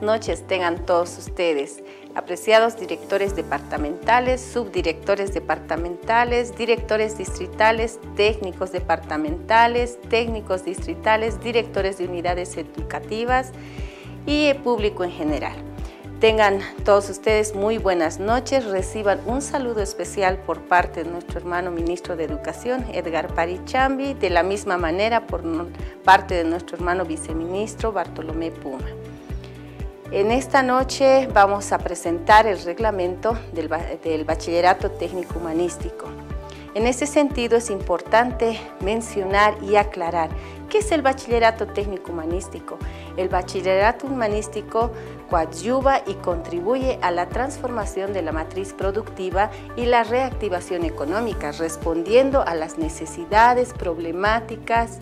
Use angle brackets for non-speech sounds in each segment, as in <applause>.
noches tengan todos ustedes, apreciados directores departamentales, subdirectores departamentales, directores distritales, técnicos departamentales, técnicos distritales, directores de unidades educativas y el público en general. Tengan todos ustedes muy buenas noches, reciban un saludo especial por parte de nuestro hermano ministro de Educación, Edgar Parichambi, de la misma manera por parte de nuestro hermano viceministro Bartolomé Puma. En esta noche vamos a presentar el reglamento del, Bachillerato Técnico Humanístico. En ese sentido es importante mencionar y aclarar ¿Qué es el bachillerato técnico humanístico? El bachillerato humanístico coadyuva y contribuye a la transformación de la matriz productiva y la reactivación económica, respondiendo a las necesidades, problemáticas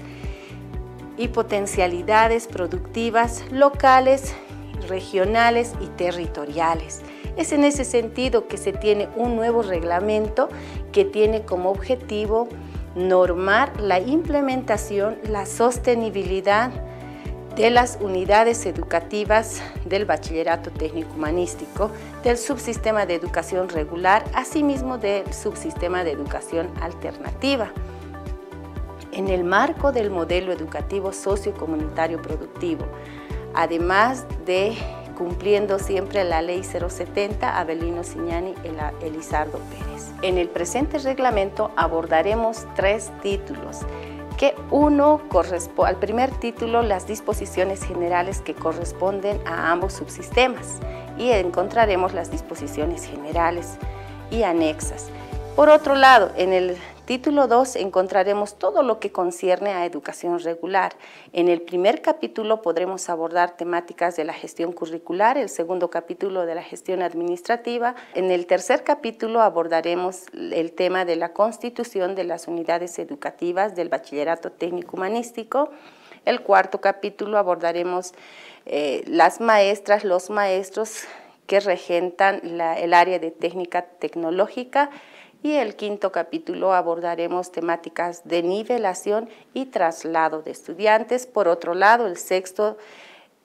y potencialidades productivas locales regionales y territoriales. Es en ese sentido que se tiene un nuevo reglamento que tiene como objetivo normar la implementación, la sostenibilidad de las unidades educativas del Bachillerato Técnico Humanístico, del subsistema de educación regular, asimismo del subsistema de educación alternativa en el marco del modelo educativo socio sociocomunitario productivo, además de cumpliendo siempre la Ley 070 Abelino Signani y Elizardo Pérez. En el presente reglamento abordaremos tres títulos que uno corresponde al primer título las disposiciones generales que corresponden a ambos subsistemas y encontraremos las disposiciones generales y anexas. Por otro lado, en el título 2 encontraremos todo lo que concierne a educación regular. En el primer capítulo podremos abordar temáticas de la gestión curricular, el segundo capítulo de la gestión administrativa. En el tercer capítulo abordaremos el tema de la constitución de las unidades educativas del bachillerato técnico humanístico. El cuarto capítulo abordaremos eh, las maestras, los maestros que regentan el área de técnica tecnológica y el quinto capítulo abordaremos temáticas de nivelación y traslado de estudiantes. Por otro lado, el sexto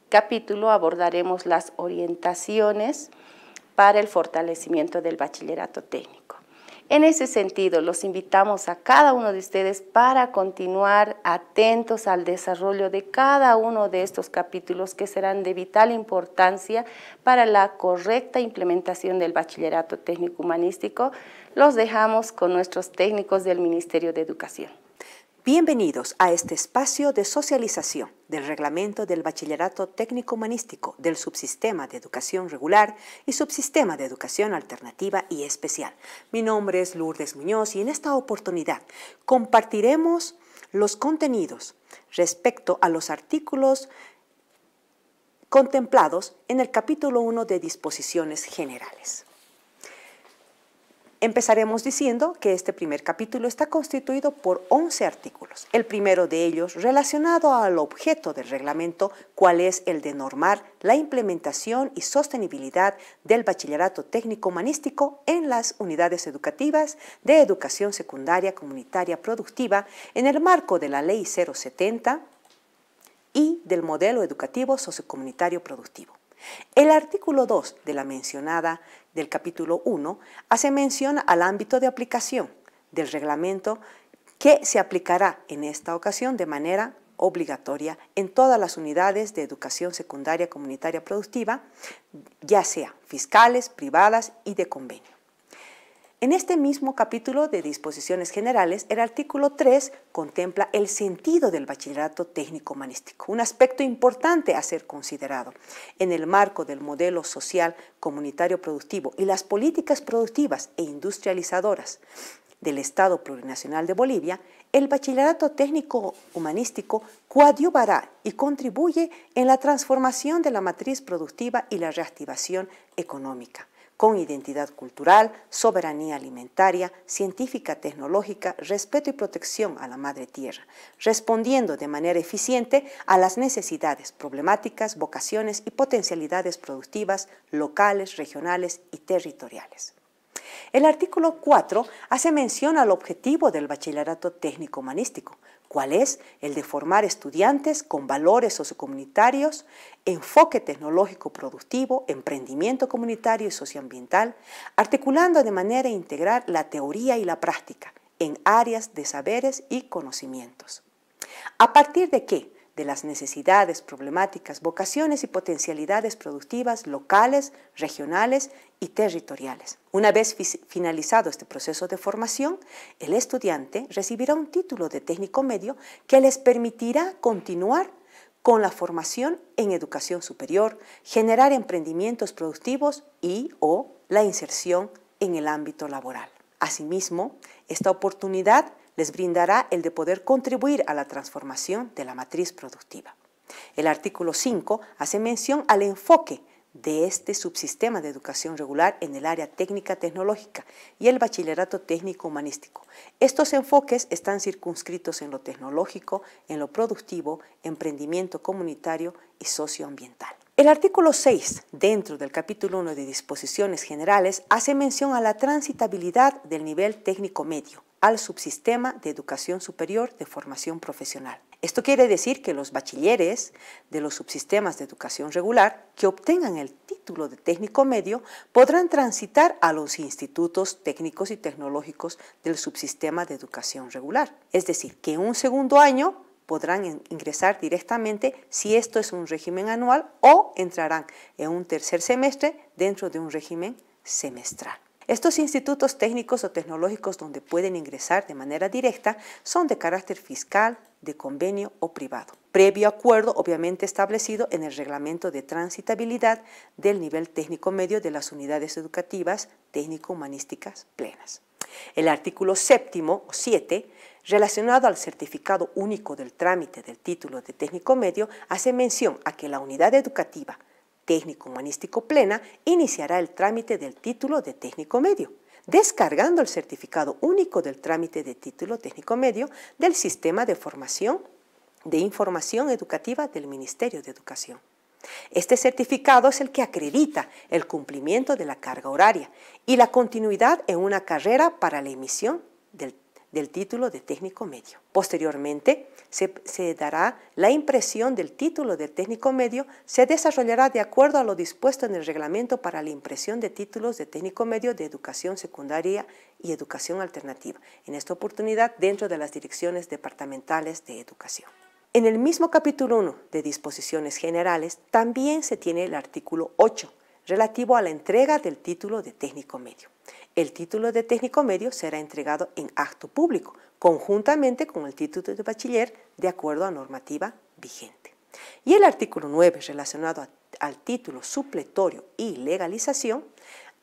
capítulo abordaremos las orientaciones para el fortalecimiento del bachillerato técnico. En ese sentido, los invitamos a cada uno de ustedes para continuar atentos al desarrollo de cada uno de estos capítulos que serán de vital importancia para la correcta implementación del bachillerato técnico humanístico. Los dejamos con nuestros técnicos del Ministerio de Educación. Bienvenidos a este espacio de socialización del reglamento del Bachillerato Técnico Humanístico del Subsistema de Educación Regular y Subsistema de Educación Alternativa y Especial. Mi nombre es Lourdes Muñoz y en esta oportunidad compartiremos los contenidos respecto a los artículos contemplados en el capítulo 1 de disposiciones generales. Empezaremos diciendo que este primer capítulo está constituido por 11 artículos. El primero de ellos relacionado al objeto del reglamento, cuál es el de normar la implementación y sostenibilidad del bachillerato técnico humanístico en las unidades educativas de educación secundaria comunitaria productiva en el marco de la Ley 070 y del modelo educativo sociocomunitario productivo. El artículo 2 de la mencionada del capítulo 1 hace mención al ámbito de aplicación del reglamento que se aplicará en esta ocasión de manera obligatoria en todas las unidades de educación secundaria comunitaria productiva, ya sea fiscales, privadas y de convenio. En este mismo capítulo de disposiciones generales, el artículo 3 contempla el sentido del bachillerato técnico humanístico, un aspecto importante a ser considerado. En el marco del modelo social comunitario productivo y las políticas productivas e industrializadoras del Estado Plurinacional de Bolivia, el bachillerato técnico humanístico coadyuvará y contribuye en la transformación de la matriz productiva y la reactivación económica con identidad cultural, soberanía alimentaria, científica, tecnológica, respeto y protección a la madre tierra, respondiendo de manera eficiente a las necesidades, problemáticas, vocaciones y potencialidades productivas locales, regionales y territoriales. El artículo 4 hace mención al objetivo del bachillerato técnico humanístico, cuál es el de formar estudiantes con valores sociocomunitarios, enfoque tecnológico productivo, emprendimiento comunitario y socioambiental, articulando de manera integral la teoría y la práctica en áreas de saberes y conocimientos. ¿A partir de qué? de las necesidades, problemáticas, vocaciones y potencialidades productivas locales, regionales y territoriales. Una vez finalizado este proceso de formación, el estudiante recibirá un título de técnico medio que les permitirá continuar con la formación en educación superior, generar emprendimientos productivos y o la inserción en el ámbito laboral. Asimismo, esta oportunidad les brindará el de poder contribuir a la transformación de la matriz productiva. El artículo 5 hace mención al enfoque de este subsistema de educación regular en el área técnica tecnológica y el bachillerato técnico humanístico. Estos enfoques están circunscritos en lo tecnológico, en lo productivo, emprendimiento comunitario y socioambiental. El artículo 6, dentro del capítulo 1 de disposiciones generales, hace mención a la transitabilidad del nivel técnico medio, al subsistema de educación superior de formación profesional. Esto quiere decir que los bachilleres de los subsistemas de educación regular que obtengan el título de técnico medio podrán transitar a los institutos técnicos y tecnológicos del subsistema de educación regular. Es decir, que en un segundo año podrán ingresar directamente si esto es un régimen anual o entrarán en un tercer semestre dentro de un régimen semestral. Estos institutos técnicos o tecnológicos donde pueden ingresar de manera directa son de carácter fiscal, de convenio o privado, previo acuerdo obviamente establecido en el reglamento de transitabilidad del nivel técnico medio de las unidades educativas técnico-humanísticas plenas. El artículo séptimo o 7 relacionado al certificado único del trámite del título de técnico medio hace mención a que la unidad educativa técnico humanístico plena, iniciará el trámite del título de técnico medio, descargando el certificado único del trámite de título técnico medio del sistema de formación de información educativa del Ministerio de Educación. Este certificado es el que acredita el cumplimiento de la carga horaria y la continuidad en una carrera para la emisión del del título de técnico medio. Posteriormente, se, dará la impresión del título de técnico medio, se desarrollará de acuerdo a lo dispuesto en el reglamento para la impresión de títulos de técnico medio de educación secundaria y educación alternativa, en esta oportunidad dentro de las direcciones departamentales de educación. En el mismo capítulo 1 de disposiciones generales también se tiene el artículo 8 relativo a la entrega del título de técnico medio. El título de técnico medio será entregado en acto público, conjuntamente con el título de bachiller, de acuerdo a normativa vigente. Y el artículo 9, relacionado al título supletorio y legalización,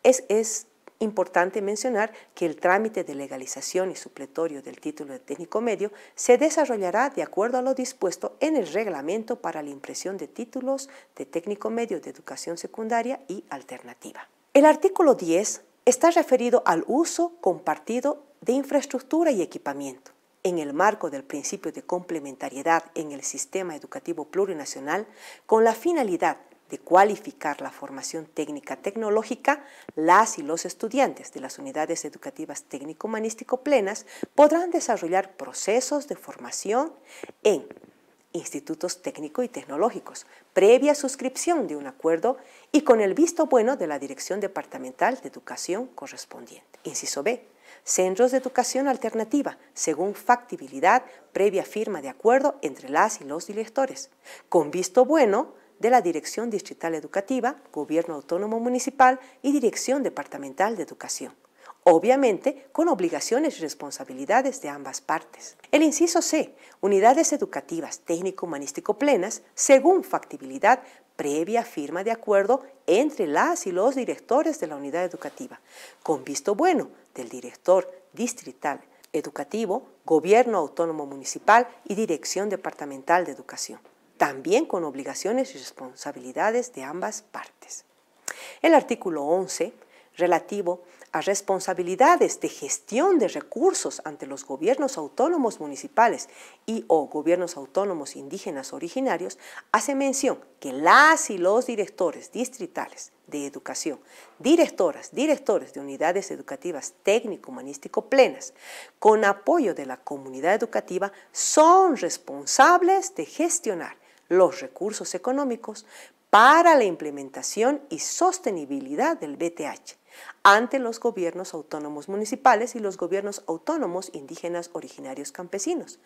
es, es importante mencionar que el trámite de legalización y supletorio del título de técnico medio se desarrollará de acuerdo a lo dispuesto en el reglamento para la impresión de títulos de técnico medio de educación secundaria y alternativa. El artículo 10 está referido al uso compartido de infraestructura y equipamiento. En el marco del principio de complementariedad en el sistema educativo plurinacional, con la finalidad de cualificar la formación técnica tecnológica, las y los estudiantes de las unidades educativas técnico-humanístico plenas podrán desarrollar procesos de formación en institutos técnico y tecnológicos, previa suscripción de un acuerdo y con el visto bueno de la Dirección Departamental de Educación correspondiente. Inciso B. Centros de educación alternativa, según factibilidad, previa firma de acuerdo entre las y los directores, con visto bueno de la Dirección Distrital Educativa, Gobierno Autónomo Municipal y Dirección Departamental de Educación obviamente con obligaciones y responsabilidades de ambas partes. El inciso C, unidades educativas técnico-humanístico plenas, según factibilidad previa firma de acuerdo entre las y los directores de la unidad educativa, con visto bueno del director distrital educativo, gobierno autónomo municipal y dirección departamental de educación también con obligaciones y responsabilidades de ambas partes. El artículo 11, relativo a responsabilidades de gestión de recursos ante los gobiernos autónomos municipales y o gobiernos autónomos indígenas originarios, hace mención que las y los directores distritales de educación, directoras, directores de unidades educativas técnico-humanístico plenas, con apoyo de la comunidad educativa, son responsables de gestionar los recursos económicos para la implementación y sostenibilidad del BTH ante los gobiernos autónomos municipales y los gobiernos autónomos indígenas originarios campesinos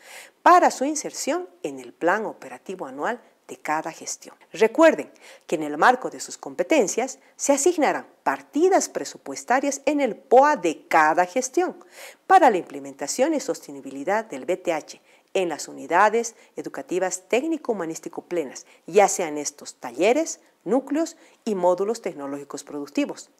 para su inserción en el plan operativo anual de cada gestión. Recuerden que en el marco de sus competencias se asignarán partidas presupuestarias en el POA de cada gestión para la implementación y sostenibilidad del BTH en las unidades educativas técnico-humanístico plenas, ya sean estos talleres, núcleos y módulos tecnológicos productivos,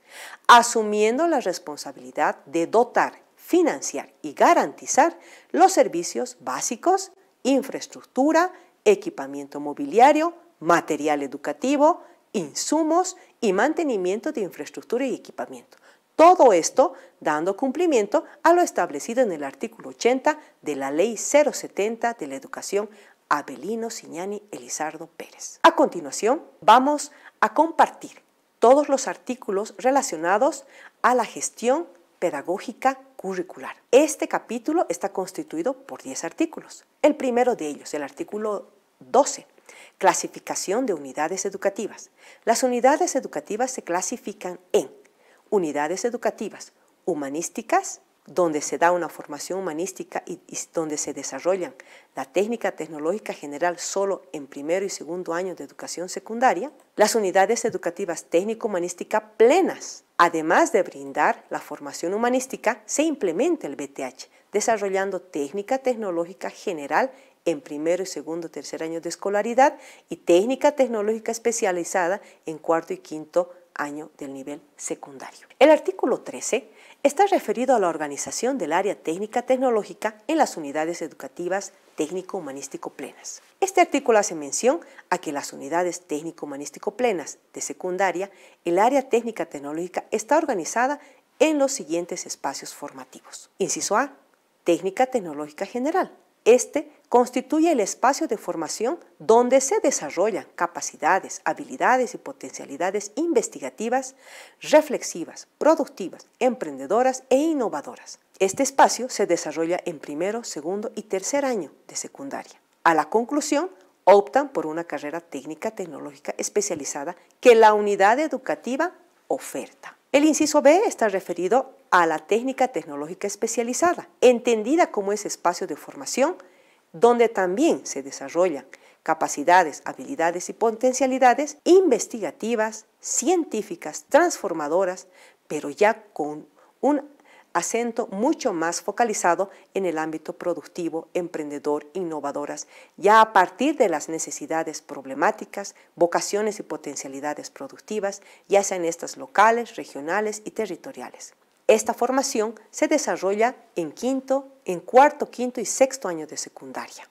asumiendo la responsabilidad de dotar, financiar y garantizar los servicios básicos, infraestructura, equipamiento mobiliario, material educativo, insumos y mantenimiento de infraestructura y equipamiento, todo esto dando cumplimiento a lo establecido en el artículo 80 de la Ley 070 de la Educación Abelino Siñani Elizardo Pérez. A continuación, vamos a compartir todos los artículos relacionados a la gestión pedagógica curricular. Este capítulo está constituido por 10 artículos. El primero de ellos, el artículo 12, clasificación de unidades educativas. Las unidades educativas se clasifican en unidades educativas humanísticas, donde se da una formación humanística y, donde se desarrollan la técnica tecnológica general solo en primero y segundo año de educación secundaria, las unidades educativas técnico-humanística plenas. Además de brindar la formación humanística, se implementa el BTH, desarrollando técnica tecnológica general en primero y segundo, tercer año de escolaridad y técnica tecnológica especializada en cuarto y quinto año del nivel secundario. El artículo 13 está referido a la organización del área técnica tecnológica en las unidades educativas técnico-humanístico plenas. Este artículo hace mención a que las unidades técnico-humanístico plenas de secundaria, el área técnica tecnológica está organizada en los siguientes espacios formativos. Inciso A, técnica tecnológica general. Este constituye el espacio de formación donde se desarrollan capacidades, habilidades y potencialidades investigativas, reflexivas, productivas, emprendedoras e innovadoras. Este espacio se desarrolla en primero, segundo y tercer año de secundaria. A la conclusión, optan por una carrera técnica tecnológica especializada que la unidad educativa oferta. El inciso B está referido a la técnica tecnológica especializada, entendida como ese espacio de formación donde también se desarrollan capacidades, habilidades y potencialidades investigativas, científicas, transformadoras, pero ya con un acento mucho más focalizado en el ámbito productivo, emprendedor, innovadoras, ya a partir de las necesidades problemáticas, vocaciones y potencialidades productivas, ya sean estas locales, regionales y territoriales. Esta formación se desarrolla en quinto, en cuarto, quinto y sexto año de secundaria,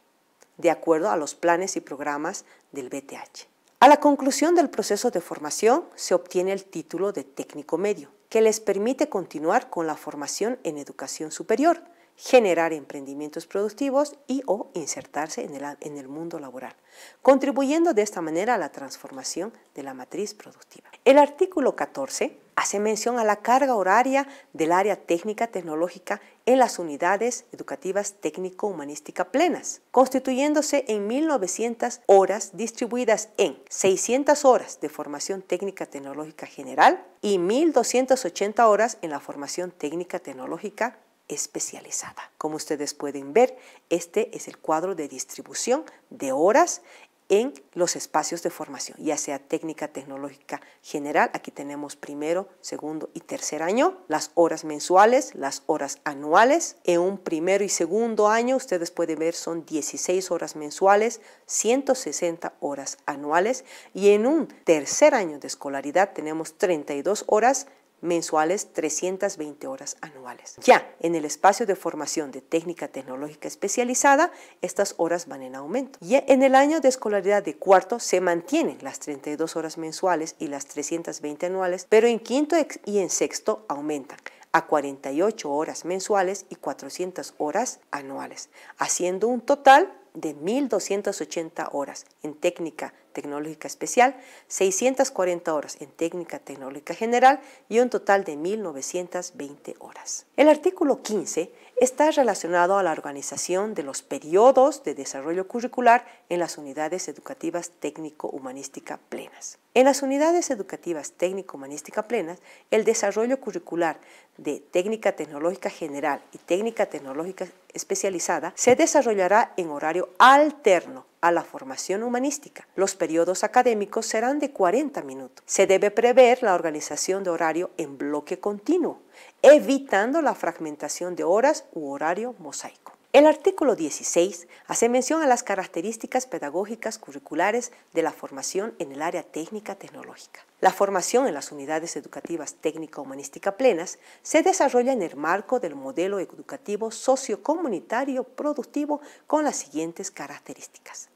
de acuerdo a los planes y programas del BTH. A la conclusión del proceso de formación se obtiene el título de técnico medio, que les permite continuar con la formación en educación superior, generar emprendimientos productivos y o insertarse en el, en el, mundo laboral, contribuyendo de esta manera a la transformación de la matriz productiva. El artículo 14 Hace mención a la carga horaria del área técnica tecnológica en las unidades educativas técnico-humanística plenas, constituyéndose en 1.900 horas distribuidas en 600 horas de formación técnica tecnológica general y 1.280 horas en la formación técnica tecnológica especializada. Como ustedes pueden ver, este es el cuadro de distribución de horas en los espacios de formación, ya sea técnica, tecnológica general. Aquí tenemos primero, segundo y tercer año, las horas mensuales, las horas anuales. En un primero y segundo año, ustedes pueden ver, son 16 horas mensuales, 160 horas anuales. Y en un tercer año de escolaridad tenemos 32 horas mensuales 320 horas anuales. Ya en el espacio de formación de técnica tecnológica especializada, estas horas van en aumento. Y en el año de escolaridad de cuarto se mantienen las 32 horas mensuales y las 320 anuales, pero en quinto y en sexto aumentan a 48 horas mensuales y 400 horas anuales, haciendo un total de 1.280 horas en técnica tecnológica especial, 640 horas en técnica tecnológica general y un total de 1.920 horas. El artículo 15 está relacionado a la organización de los periodos de desarrollo curricular en las unidades educativas técnico-humanística plenas. En las unidades educativas técnico-humanística plenas, el desarrollo curricular de técnica tecnológica general y técnica tecnológica especializada se desarrollará en horario alterno a la formación humanística. Los periodos académicos serán de 40 minutos. Se debe prever la organización de horario en bloque continuo evitando la fragmentación de horas u horario mosaico. El artículo 16 hace mención a las características pedagógicas curriculares de la formación en el área técnica tecnológica. La formación en las unidades educativas técnica humanística plenas se desarrolla en el marco del modelo educativo sociocomunitario productivo con las siguientes características.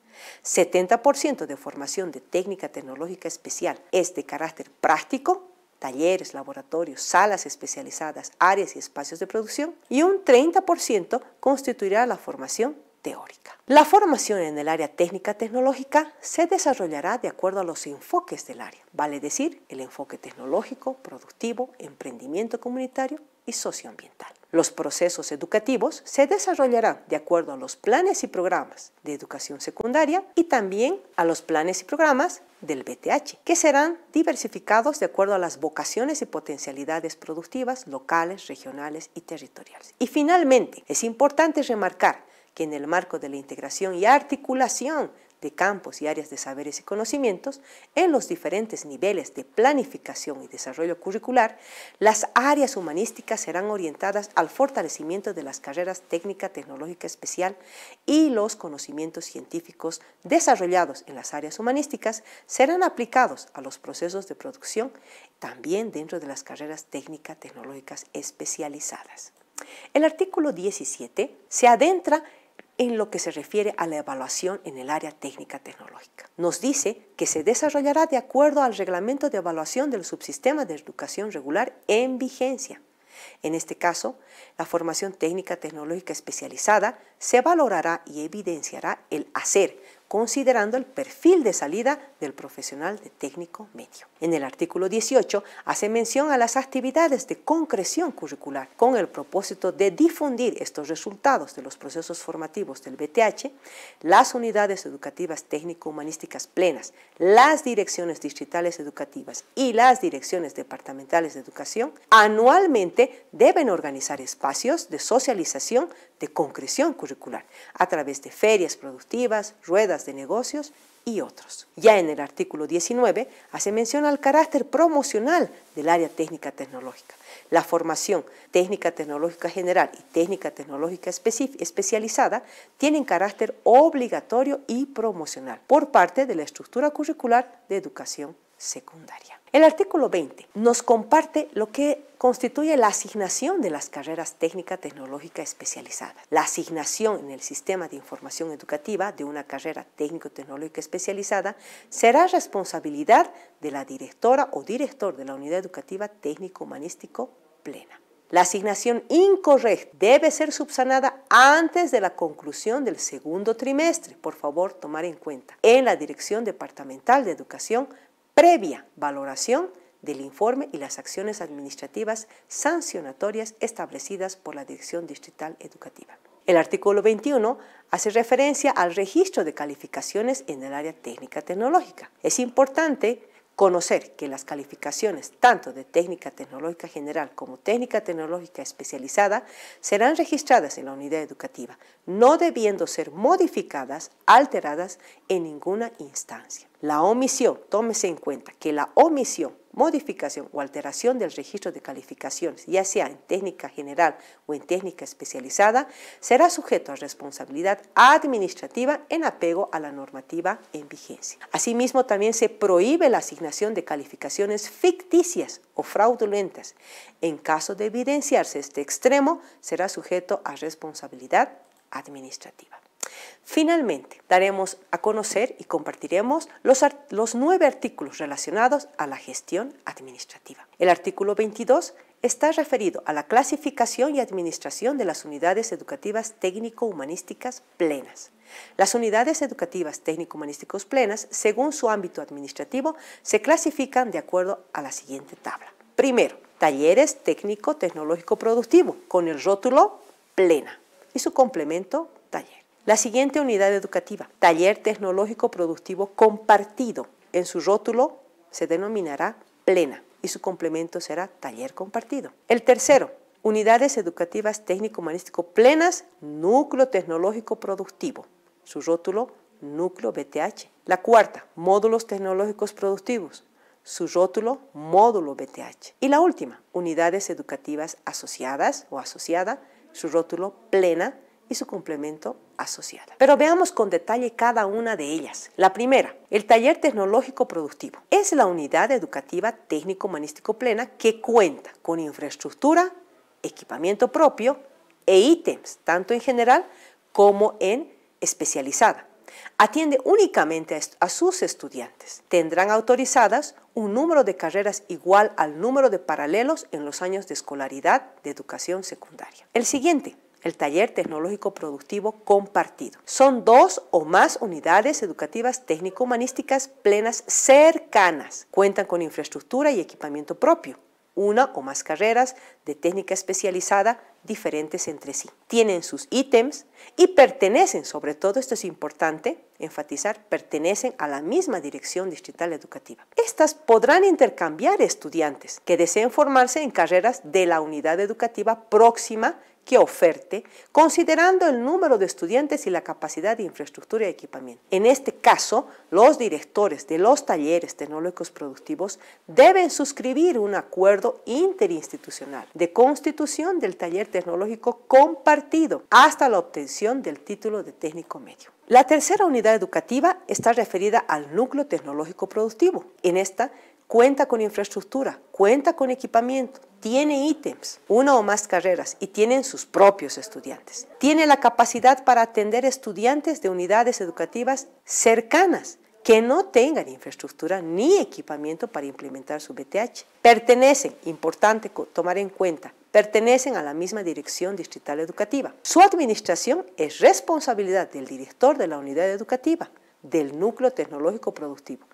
70% de formación de técnica tecnológica especial es de carácter práctico talleres, laboratorios, salas especializadas, áreas y espacios de producción, y un 30% constituirá la formación teórica. La formación en el área técnica tecnológica se desarrollará de acuerdo a los enfoques del área, vale decir, el enfoque tecnológico, productivo, emprendimiento comunitario y socioambiental. Los procesos educativos se desarrollarán de acuerdo a los planes y programas de educación secundaria y también a los planes y programas del BTH, que serán diversificados de acuerdo a las vocaciones y potencialidades productivas locales, regionales y territoriales. Y finalmente, es importante remarcar que en el marco de la integración y articulación de campos y áreas de saberes y conocimientos en los diferentes niveles de planificación y desarrollo curricular, las áreas humanísticas serán orientadas al fortalecimiento de las carreras técnica, tecnológica especial y los conocimientos científicos desarrollados en las áreas humanísticas serán aplicados a los procesos de producción también dentro de las carreras técnica, tecnológicas especializadas. El artículo 17 se adentra en lo que se refiere a la evaluación en el área técnica tecnológica. Nos dice que se desarrollará de acuerdo al reglamento de evaluación del subsistema de educación regular en vigencia. En este caso, la formación técnica tecnológica especializada se valorará y evidenciará el hacer considerando el perfil de salida del profesional de técnico medio. En el artículo 18 hace mención a las actividades de concreción curricular con el propósito de difundir estos resultados de los procesos formativos del BTH, las unidades educativas técnico-humanísticas plenas, las direcciones digitales educativas y las direcciones departamentales de educación anualmente deben organizar espacios de socialización de concreción curricular a través de ferias productivas, ruedas de negocios y otros. Ya en el artículo 19 hace mención al carácter promocional del área técnica tecnológica. La formación técnica tecnológica general y técnica tecnológica especializada tienen carácter obligatorio y promocional por parte de la estructura curricular de educación secundaria. El artículo 20 nos comparte lo que constituye la asignación de las carreras técnica tecnológica especializadas. La asignación en el sistema de información educativa de una carrera técnico-tecnológica especializada será responsabilidad de la directora o director de la unidad educativa técnico-humanístico plena. La asignación incorrecta debe ser subsanada antes de la conclusión del segundo trimestre. Por favor, tomar en cuenta en la Dirección Departamental de Educación previa valoración del informe y las acciones administrativas sancionatorias establecidas por la Dirección Distrital Educativa. El artículo 21 hace referencia al registro de calificaciones en el área técnica tecnológica. Es importante conocer que las calificaciones tanto de técnica tecnológica general como técnica tecnológica especializada serán registradas en la unidad educativa, no debiendo ser modificadas, alteradas en ninguna instancia. La omisión, tómese en cuenta que la omisión, modificación o alteración del registro de calificaciones, ya sea en técnica general o en técnica especializada, será sujeto a responsabilidad administrativa en apego a la normativa en vigencia. Asimismo, también se prohíbe la asignación de calificaciones ficticias o fraudulentas. En caso de evidenciarse este extremo, será sujeto a responsabilidad administrativa. Finalmente, daremos a conocer y compartiremos los, nueve artículos relacionados a la gestión administrativa. El artículo 22 está referido a la clasificación y administración de las unidades educativas técnico-humanísticas plenas. Las unidades educativas técnico-humanísticas plenas, según su ámbito administrativo, se clasifican de acuerdo a la siguiente tabla. Primero, talleres técnico-tecnológico-productivo, con el rótulo plena y su complemento taller. La siguiente unidad educativa, taller tecnológico productivo compartido, en su rótulo se denominará plena y su complemento será taller compartido. El tercero, unidades educativas técnico-humanístico plenas, núcleo tecnológico productivo, su rótulo núcleo BTH. La cuarta, módulos tecnológicos productivos, su rótulo módulo BTH. Y la última, unidades educativas asociadas o asociada, su rótulo plena y su complemento asociada. Pero veamos con detalle cada una de ellas. La primera, el taller tecnológico productivo. Es la unidad educativa técnico-humanístico plena que cuenta con infraestructura, equipamiento propio e ítems, tanto en general como en especializada. Atiende únicamente a, sus estudiantes. Tendrán autorizadas un número de carreras igual al número de paralelos en los años de escolaridad de educación secundaria. El siguiente, el taller tecnológico productivo compartido. Son dos o más unidades educativas técnico-humanísticas plenas cercanas. Cuentan con infraestructura y equipamiento propio una o más carreras de técnica especializada diferentes entre sí. Tienen sus ítems y pertenecen, sobre todo esto es importante enfatizar, pertenecen a la misma dirección distrital educativa. Estas podrán intercambiar estudiantes que deseen formarse en carreras de la unidad educativa próxima que oferte, considerando el número de estudiantes y la capacidad de infraestructura y equipamiento. En este caso, los directores de los talleres tecnológicos productivos deben suscribir un acuerdo interinstitucional de constitución del taller tecnológico compartido hasta la obtención del título de técnico medio. La tercera unidad educativa está referida al núcleo tecnológico productivo. En esta cuenta con infraestructura, cuenta con equipamiento, tiene ítems, una o más carreras y tienen sus propios estudiantes. Tiene la capacidad para atender estudiantes de unidades educativas cercanas que no tengan infraestructura ni equipamiento para implementar su BTH. Pertenecen, importante tomar en cuenta, pertenecen a la misma dirección distrital educativa. Su administración es responsabilidad del director de la unidad educativa, del núcleo tecnológico productivo.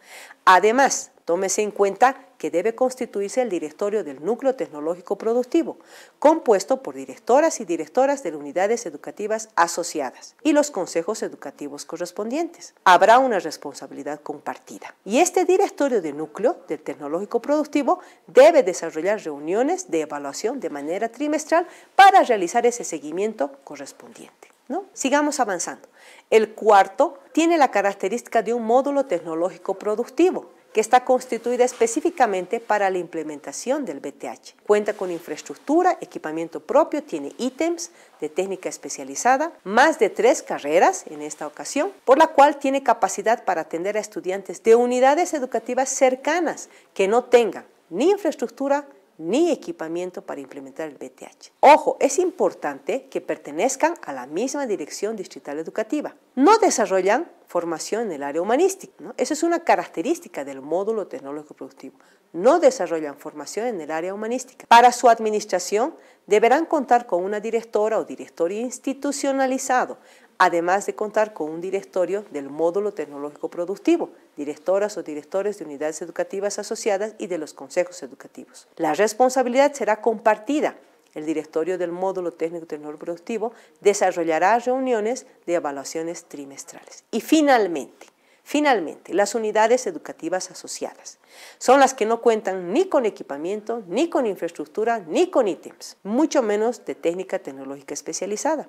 Además, Tómese en cuenta que debe constituirse el directorio del núcleo tecnológico productivo, compuesto por directoras y directoras de unidades educativas asociadas y los consejos educativos correspondientes. Habrá una responsabilidad compartida. Y este directorio de núcleo del tecnológico productivo debe desarrollar reuniones de evaluación de manera trimestral para realizar ese seguimiento correspondiente. ¿No? Sigamos avanzando. El cuarto tiene la característica de un módulo tecnológico productivo que está constituida específicamente para la implementación del BTH. Cuenta con infraestructura, equipamiento propio, tiene ítems de técnica especializada, más de tres carreras en esta ocasión, por la cual tiene capacidad para atender a estudiantes de unidades educativas cercanas que no tengan ni infraestructura ni equipamiento para implementar el BTH. Ojo, es importante que pertenezcan a la misma dirección distrital educativa. No desarrollan formación en el área humanística. ¿no? es una característica del módulo tecnológico productivo. No desarrollan formación en el área humanística. Para su administración deberán contar con una directora o director institucionalizado, además de contar con un directorio del módulo tecnológico productivo directoras o directores de unidades educativas asociadas y de los consejos educativos. La responsabilidad será compartida. El directorio del módulo técnico tecnológico productivo desarrollará reuniones de evaluaciones trimestrales. Y finalmente, Finalmente, las unidades educativas asociadas son las que no cuentan ni con equipamiento, ni con infraestructura, ni con ítems, mucho menos de técnica tecnológica especializada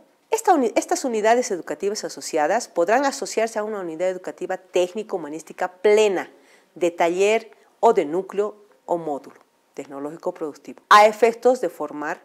estas unidades educativas asociadas podrán asociarse a una unidad educativa técnico-humanística plena de taller o de núcleo o módulo tecnológico-productivo, a efectos de formar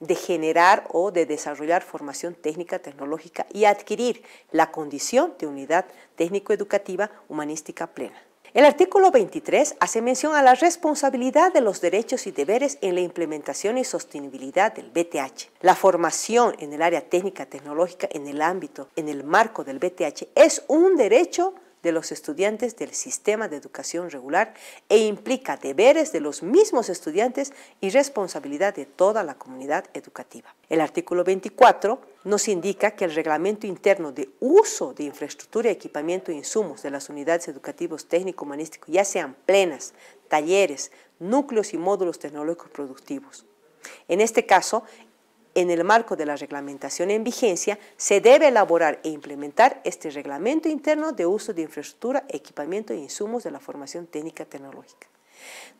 de generar o de desarrollar formación técnica tecnológica y adquirir la condición de unidad técnico-educativa humanística plena. El artículo 23 hace mención a la responsabilidad de los derechos y deberes en la implementación y sostenibilidad del BTH. La formación en el área técnica tecnológica en el ámbito, en el marco del BTH, es un derecho de los estudiantes del sistema de educación regular e implica deberes de los mismos estudiantes y responsabilidad de toda la comunidad educativa. El artículo 24 nos indica que el reglamento interno de uso de infraestructura, equipamiento e insumos de las unidades educativas técnico humanísticas ya sean plenas, talleres, núcleos y módulos tecnológicos productivos. En este caso, en el marco de la reglamentación en vigencia, se debe elaborar e implementar este reglamento interno de uso de infraestructura, equipamiento e insumos de la formación técnica tecnológica.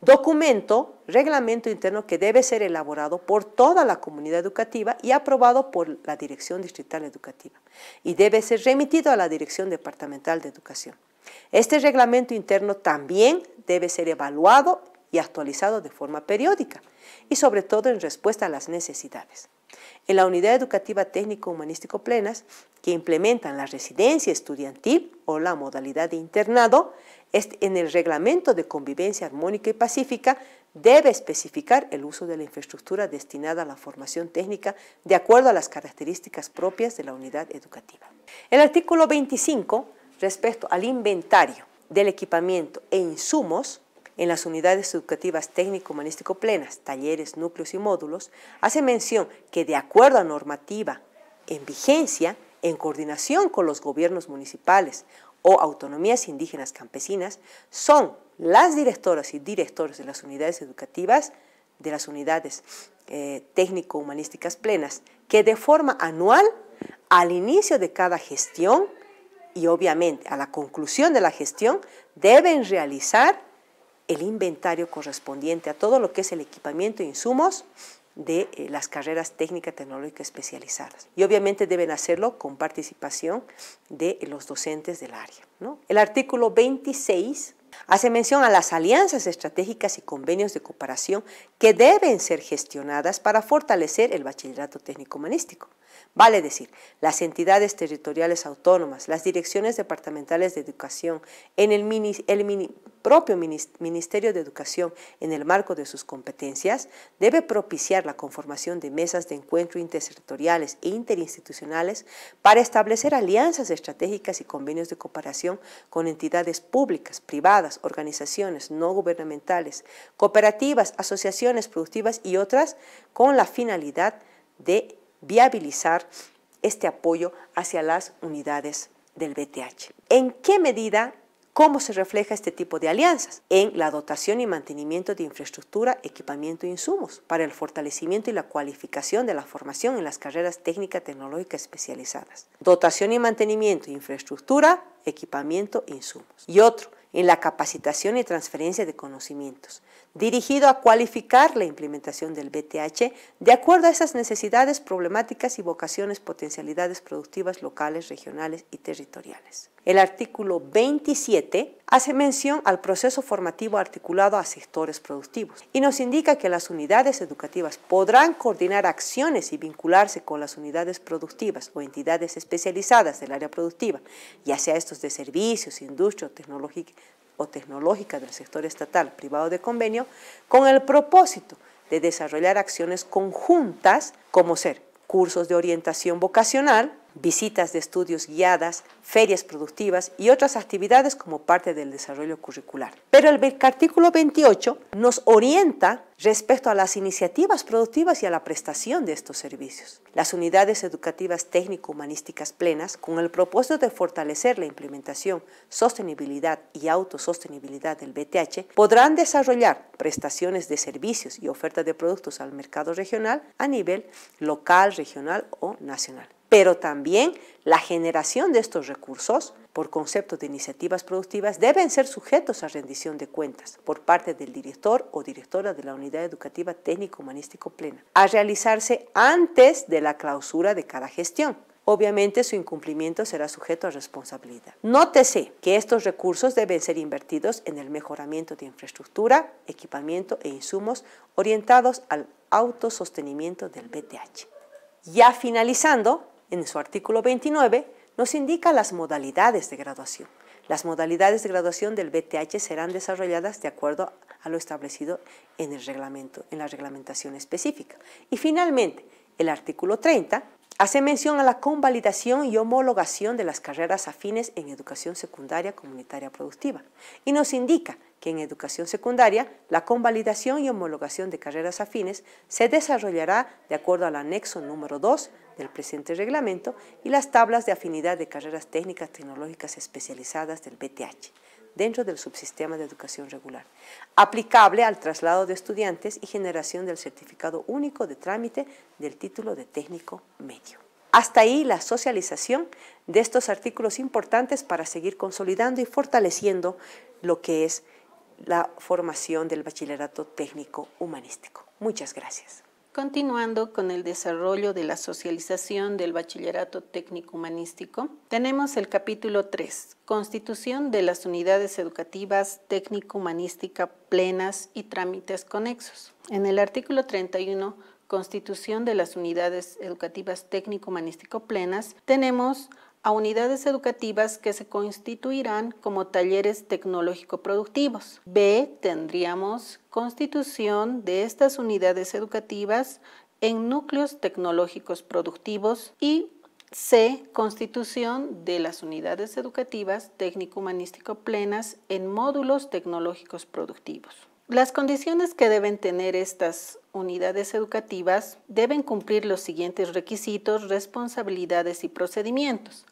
Documento, reglamento interno que debe ser elaborado por toda la comunidad educativa y aprobado por la Dirección Distrital Educativa y debe ser remitido a la Dirección Departamental de Educación. Este reglamento interno también debe ser evaluado y actualizado de forma periódica y sobre todo en respuesta a las necesidades. En la unidad educativa técnico-humanístico plenas, que implementan la residencia estudiantil o la modalidad de internado, en el reglamento de convivencia armónica y pacífica debe especificar el uso de la infraestructura destinada a la formación técnica de acuerdo a las características propias de la unidad educativa. El artículo 25, respecto al inventario del equipamiento e insumos, en las unidades educativas técnico-humanístico plenas, talleres, núcleos y módulos, hace mención que de acuerdo a normativa en vigencia, en coordinación con los gobiernos municipales o autonomías indígenas campesinas son las directoras y directores de las unidades educativas, de las unidades eh, técnico-humanísticas plenas, que de forma anual, al inicio de cada gestión y obviamente a la conclusión de la gestión, deben realizar el inventario correspondiente a todo lo que es el equipamiento e insumos de eh, las carreras técnica tecnológica especializadas. Y obviamente deben hacerlo con participación de los docentes del área. El artículo 26 hace mención a las alianzas estratégicas y convenios de cooperación que deben ser gestionadas para fortalecer el bachillerato técnico humanístico. Vale decir, las entidades territoriales autónomas, las direcciones departamentales de educación, en el, el propio Ministerio de Educación, en el marco de sus competencias, debe propiciar la conformación de mesas de encuentro interterritoriales e interinstitucionales para establecer alianzas estratégicas y convenios de cooperación con entidades públicas, privadas, organizaciones no gubernamentales, cooperativas, asociaciones productivas y otras con la finalidad de viabilizar este apoyo hacia las unidades del BTH. ¿En qué medida ¿Cómo se refleja este tipo de alianzas? En la dotación y mantenimiento de infraestructura, equipamiento e insumos para el fortalecimiento y la cualificación de la formación en las carreras técnicas tecnológicas especializadas. Dotación y mantenimiento, infraestructura, equipamiento e insumos. Y otro, en la capacitación y transferencia de conocimientos, dirigido a cualificar la implementación del BTH de acuerdo a esas necesidades, problemáticas y vocaciones, potencialidades productivas locales, regionales y territoriales. El artículo 27 hace mención al proceso formativo articulado a sectores productivos y nos indica que las unidades educativas podrán coordinar acciones y vincularse con las unidades productivas o entidades especializadas del área productiva, ya sea estos de servicios, industria o tecnología o tecnológica del sector estatal privado de convenio con el propósito de desarrollar acciones conjuntas como ser cursos de orientación vocacional, visitas de estudios guiadas, ferias productivas y otras actividades como parte del desarrollo curricular. Pero el artículo 28 nos orienta respecto a las iniciativas productivas y a la prestación de estos servicios. Las unidades educativas técnico-humanísticas plenas, con el propósito de fortalecer la implementación, sostenibilidad y autosostenibilidad del BTH, podrán desarrollar prestaciones de servicios y ofertas de productos al mercado regional a nivel local, regional o nacional pero también la generación de estos recursos por concepto de iniciativas productivas deben ser sujetos a rendición de cuentas por parte del director o directora de la unidad educativa técnico-humanístico plena, a realizarse antes de la clausura de cada gestión. Obviamente su incumplimiento será sujeto a responsabilidad. Nótese que estos recursos deben ser invertidos en el mejoramiento de infraestructura, equipamiento e insumos orientados al autosostenimiento del BTH. Ya finalizando, en su artículo 29, nos indica las modalidades de graduación. Las modalidades de graduación del BTH serán desarrolladas de acuerdo a lo establecido en el en la reglamentación específica. Y finalmente, el artículo 30 hace mención a la convalidación y homologación de las carreras afines en educación secundaria comunitaria productiva y nos indica que en educación secundaria la convalidación y homologación de carreras afines se desarrollará de acuerdo al anexo número 2 del presente reglamento y las tablas de afinidad de carreras técnicas tecnológicas especializadas del BTH dentro del subsistema de educación regular, aplicable al traslado de estudiantes y generación del certificado único de trámite del título de técnico medio. Hasta ahí la socialización de estos artículos importantes para seguir consolidando y fortaleciendo lo que es la formación del bachillerato técnico humanístico. Muchas gracias. Continuando con el desarrollo de la socialización del bachillerato técnico humanístico, tenemos el capítulo 3, Constitución de las unidades educativas técnico-humanística plenas y trámites conexos. En el artículo 31, Constitución de las unidades educativas técnico-humanístico plenas, tenemos a unidades educativas que se constituirán como talleres tecnológico-productivos. B. Tendríamos constitución de estas unidades educativas en núcleos tecnológicos productivos y C. Constitución de las unidades educativas técnico-humanístico plenas en módulos tecnológicos productivos. Las condiciones que deben tener estas unidades educativas deben cumplir los siguientes requisitos, responsabilidades y procedimientos.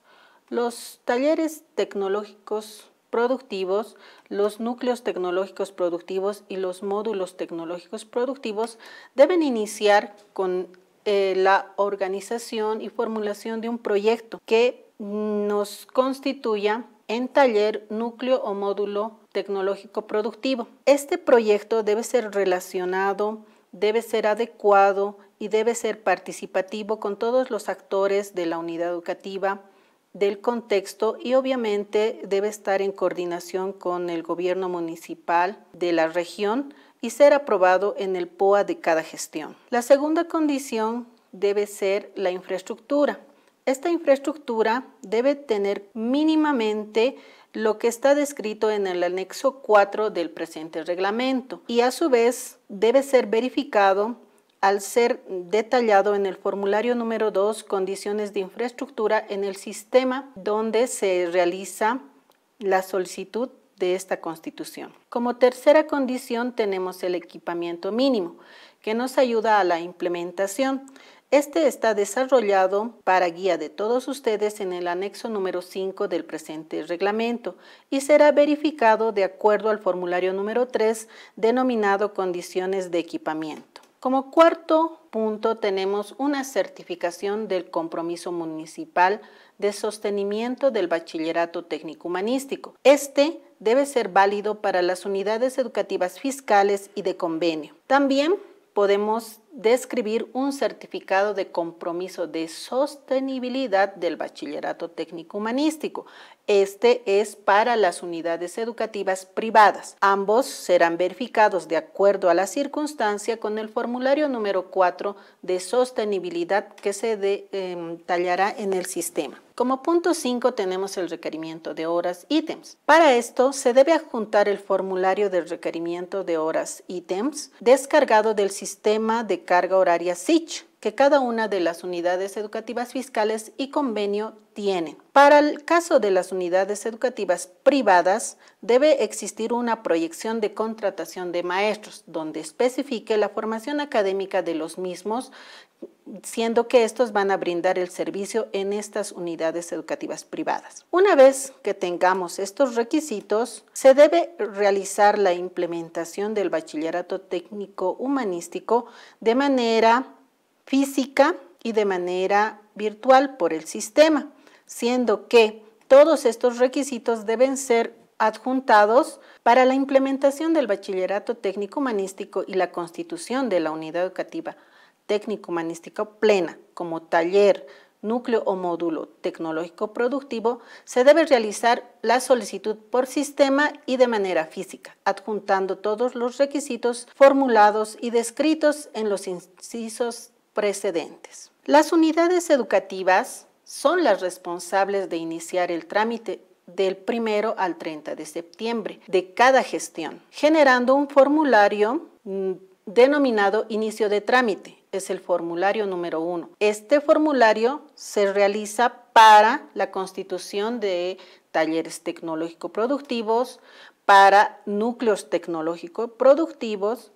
Los talleres tecnológicos productivos, los núcleos tecnológicos productivos y los módulos tecnológicos productivos deben iniciar con eh, la organización y formulación de un proyecto que nos constituya en taller, núcleo o módulo tecnológico productivo. Este proyecto debe ser relacionado, debe ser adecuado y debe ser participativo con todos los actores de la unidad educativa, del contexto y obviamente debe estar en coordinación con el gobierno municipal de la región y ser aprobado en el POA de cada gestión. La segunda condición debe ser la infraestructura. Esta infraestructura debe tener mínimamente lo que está descrito en el anexo 4 del presente reglamento y a su vez debe ser verificado al ser detallado en el formulario número 2, condiciones de infraestructura en el sistema donde se realiza la solicitud de esta constitución. Como tercera condición tenemos el equipamiento mínimo, que nos ayuda a la implementación. Este está desarrollado para guía de todos ustedes en el anexo número 5 del presente reglamento y será verificado de acuerdo al formulario número 3 denominado condiciones de equipamiento. Como cuarto punto tenemos una certificación del compromiso municipal de sostenimiento del bachillerato técnico humanístico. Este debe ser válido para las unidades educativas fiscales y de convenio. También podemos describir un certificado de compromiso de sostenibilidad del bachillerato técnico humanístico. Este es para las unidades educativas privadas. Ambos serán verificados de acuerdo a la circunstancia con el formulario número 4 de sostenibilidad que se detallará em, en el sistema. Como punto 5 tenemos el requerimiento de horas ítems. Para esto se debe adjuntar el formulario del requerimiento de horas ítems descargado del sistema de carga horaria SICH que cada una de las unidades educativas fiscales y convenio tiene. Para el caso de las unidades educativas privadas, debe existir una proyección de contratación de maestros, donde especifique la formación académica de los mismos, siendo que estos van a brindar el servicio en estas unidades educativas privadas. Una vez que tengamos estos requisitos, se debe realizar la implementación del bachillerato técnico humanístico de manera física y de manera virtual por el sistema, siendo que todos estos requisitos deben ser adjuntados para la implementación del bachillerato técnico humanístico y la constitución de la unidad educativa técnico humanística plena como taller, núcleo o módulo tecnológico productivo, se debe realizar la solicitud por sistema y de manera física, adjuntando todos los requisitos formulados y descritos en los incisos precedentes. Las unidades educativas son las responsables de iniciar el trámite del 1 al 30 de septiembre de cada gestión, generando un formulario mm, denominado inicio de trámite. Es el formulario número uno. Este formulario se realiza para la constitución de talleres tecnológico-productivos, para núcleos tecnológico-productivos,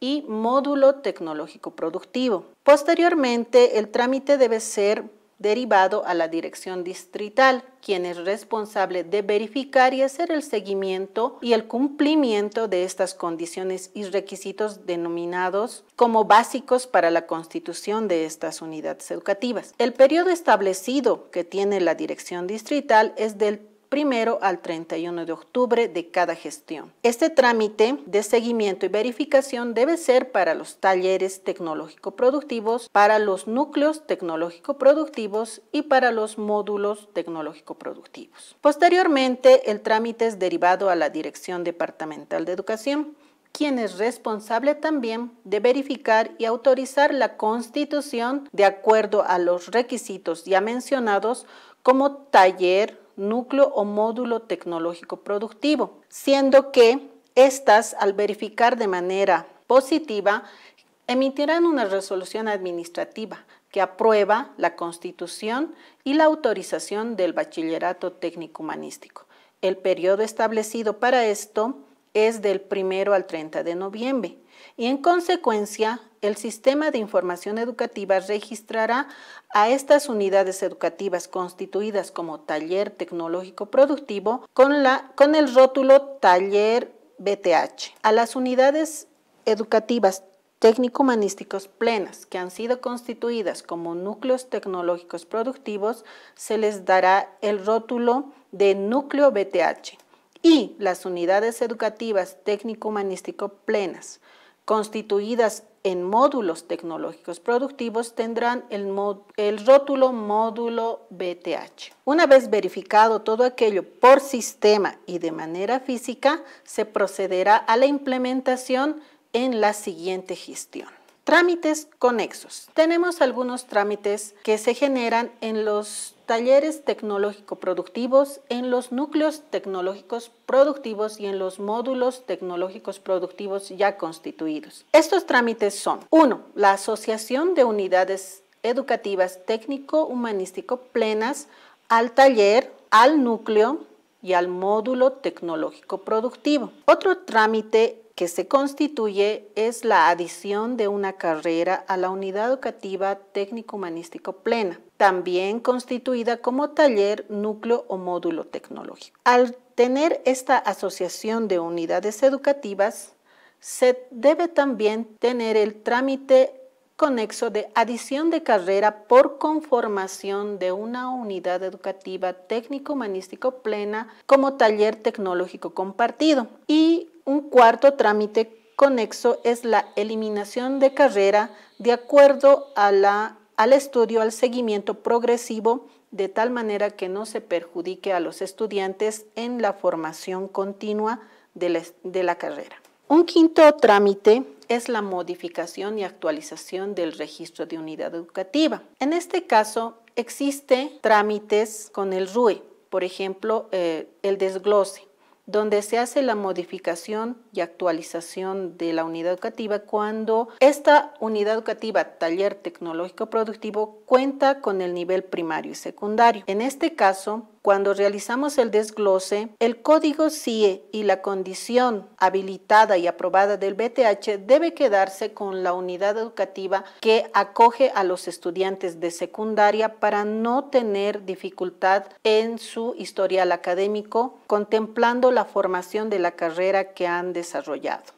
y módulo tecnológico productivo. Posteriormente, el trámite debe ser derivado a la dirección distrital, quien es responsable de verificar y hacer el seguimiento y el cumplimiento de estas condiciones y requisitos denominados como básicos para la constitución de estas unidades educativas. El periodo establecido que tiene la dirección distrital es del primero al 31 de octubre de cada gestión. Este trámite de seguimiento y verificación debe ser para los talleres tecnológico-productivos, para los núcleos tecnológico-productivos y para los módulos tecnológico-productivos. Posteriormente, el trámite es derivado a la Dirección Departamental de Educación quien es responsable también de verificar y autorizar la constitución de acuerdo a los requisitos ya mencionados como taller, núcleo o módulo tecnológico productivo, siendo que éstas al verificar de manera positiva, emitirán una resolución administrativa que aprueba la constitución y la autorización del bachillerato técnico humanístico. El periodo establecido para esto es del primero al 30 de noviembre y en consecuencia el sistema de información educativa registrará a estas unidades educativas constituidas como taller tecnológico productivo con, el rótulo taller BTH. A las unidades educativas técnico-humanísticos plenas que han sido constituidas como núcleos tecnológicos productivos se les dará el rótulo de núcleo BTH y las unidades educativas técnico-humanístico plenas constituidas en módulos tecnológicos productivos tendrán el, rótulo módulo BTH. Una vez verificado todo aquello por sistema y de manera física, se procederá a la implementación en la siguiente gestión. Trámites conexos. Tenemos algunos trámites que se generan en los talleres tecnológico-productivos, en los núcleos tecnológicos productivos y en los módulos tecnológicos productivos ya constituidos. Estos trámites son uno, La asociación de unidades educativas técnico-humanístico plenas al taller, al núcleo y al módulo tecnológico productivo. Otro trámite que se constituye es la adición de una carrera a la unidad educativa técnico-humanístico plena, también constituida como taller, núcleo o módulo tecnológico. Al tener esta asociación de unidades educativas, se debe también tener el trámite conexo de adición de carrera por conformación de una unidad educativa técnico-humanístico plena como taller tecnológico compartido y un cuarto trámite conexo es la eliminación de carrera de acuerdo al estudio, al seguimiento progresivo, de tal manera que no se perjudique a los estudiantes en la formación continua de la, carrera. Un quinto trámite es la modificación y actualización del registro de unidad educativa. En este caso, existe trámites con el RUE, por ejemplo, eh, el desglose donde se hace la modificación y actualización de la unidad educativa cuando esta unidad educativa, taller tecnológico productivo, cuenta con el nivel primario y secundario. En este caso, cuando realizamos el desglose, el código CIE y la condición habilitada y aprobada del BTH debe quedarse con la unidad educativa que acoge a los estudiantes de secundaria para no tener dificultad en su historial académico, contemplando la formación de la carrera que han desarrollado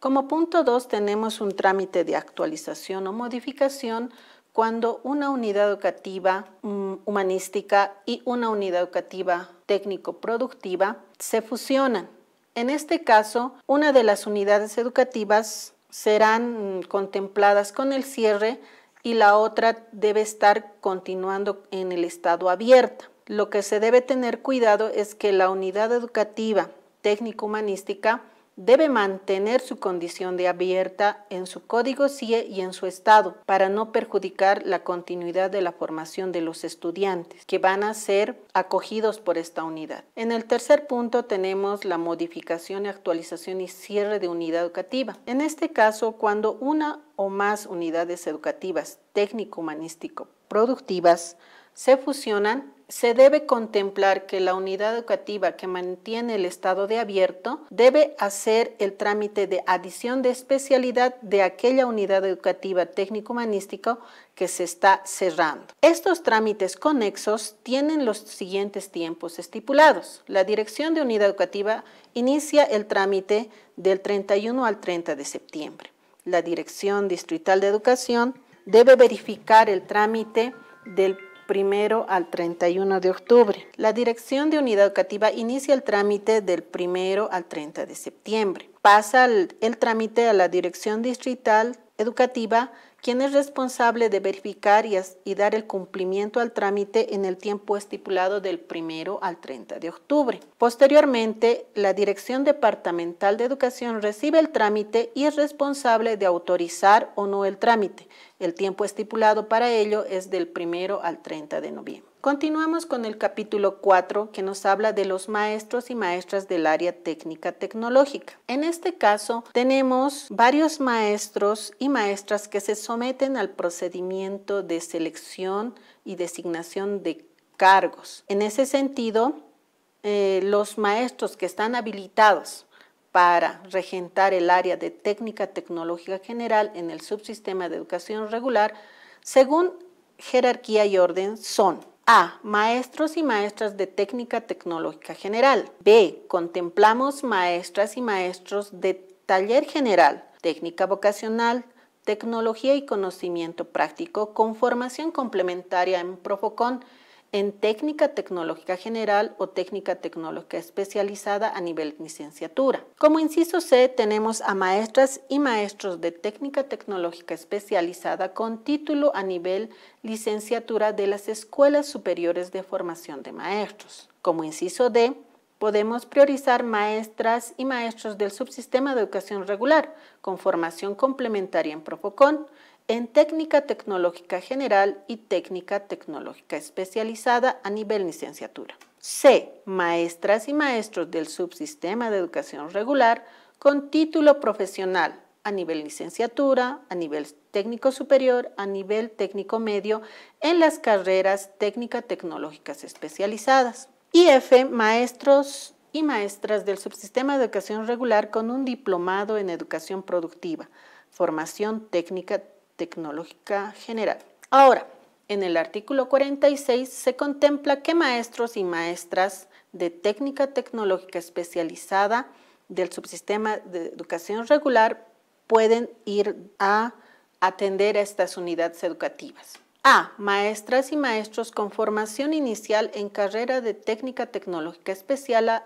como punto 2 tenemos un trámite de actualización o modificación cuando una unidad educativa mm, humanística y una unidad educativa técnico-productiva se fusionan. En este caso, una de las unidades educativas serán mm, contempladas con el cierre y la otra debe estar continuando en el estado abierta. Lo que se debe tener cuidado es que la unidad educativa técnico-humanística debe mantener su condición de abierta en su código CIE y en su estado para no perjudicar la continuidad de la formación de los estudiantes que van a ser acogidos por esta unidad. En el tercer punto tenemos la modificación, actualización y cierre de unidad educativa. En este caso, cuando una o más unidades educativas técnico-humanístico productivas se fusionan, se debe contemplar que la unidad educativa que mantiene el estado de abierto debe hacer el trámite de adición de especialidad de aquella unidad educativa técnico-humanística que se está cerrando. Estos trámites conexos tienen los siguientes tiempos estipulados. La Dirección de Unidad Educativa inicia el trámite del 31 al 30 de septiembre. La Dirección Distrital de Educación debe verificar el trámite del primero al 31 de octubre. La Dirección de Unidad Educativa inicia el trámite del primero al 30 de septiembre. Pasa el trámite a la Dirección Distrital Educativa quien es responsable de verificar y, dar el cumplimiento al trámite en el tiempo estipulado del 1 al 30 de octubre. Posteriormente, la Dirección Departamental de Educación recibe el trámite y es responsable de autorizar o no el trámite. El tiempo estipulado para ello es del 1 al 30 de noviembre. Continuamos con el capítulo 4 que nos habla de los maestros y maestras del área técnica tecnológica. En este caso tenemos varios maestros y maestras que se son someten al procedimiento de selección y designación de cargos. En ese sentido, eh, los maestros que están habilitados para regentar el área de técnica tecnológica general en el subsistema de educación regular, según jerarquía y orden, son A. Maestros y maestras de técnica tecnológica general. B. Contemplamos maestras y maestros de taller general, técnica vocacional, tecnología y conocimiento práctico con formación complementaria en Profocon en técnica tecnológica general o técnica tecnológica especializada a nivel licenciatura. Como inciso C, tenemos a maestras y maestros de técnica tecnológica especializada con título a nivel licenciatura de las escuelas superiores de formación de maestros. Como inciso D, podemos priorizar maestras y maestros del subsistema de educación regular con formación complementaria en Profocon, en técnica tecnológica general y técnica tecnológica especializada a nivel licenciatura. C. Maestras y maestros del subsistema de educación regular con título profesional a nivel licenciatura, a nivel técnico superior, a nivel técnico medio, en las carreras técnica tecnológicas especializadas. Y F, maestros y maestras del subsistema de educación regular con un diplomado en educación productiva, formación técnica tecnológica general. Ahora, en el artículo 46 se contempla que maestros y maestras de técnica tecnológica especializada del subsistema de educación regular pueden ir a atender a estas unidades educativas. A. Maestras y maestros con formación inicial en carrera de técnica tecnológica especializada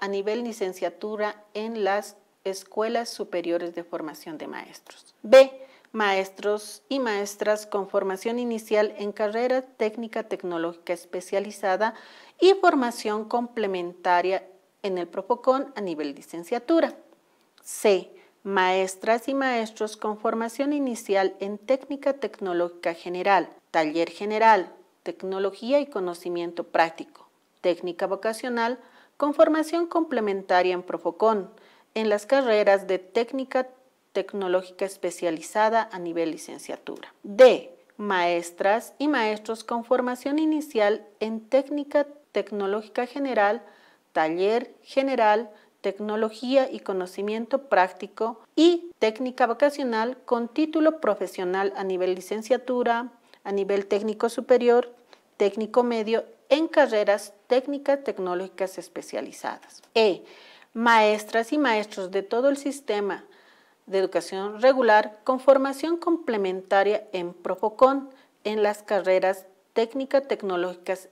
a nivel licenciatura en las escuelas superiores de formación de maestros. B. Maestros y maestras con formación inicial en carrera técnica tecnológica especializada y formación complementaria en el Propocon a nivel licenciatura. C maestras y maestros con formación inicial en técnica tecnológica general, taller general, tecnología y conocimiento práctico, técnica vocacional con formación complementaria en Profocón en las carreras de técnica tecnológica especializada a nivel licenciatura. D. Maestras y maestros con formación inicial en técnica tecnológica general, taller general, tecnología y conocimiento práctico y técnica vocacional con título profesional a nivel licenciatura, a nivel técnico superior, técnico medio en carreras técnicas tecnológicas especializadas. E. Maestras y maestros de todo el sistema de educación regular con formación complementaria en Profocon en las carreras técnicas tecnológicas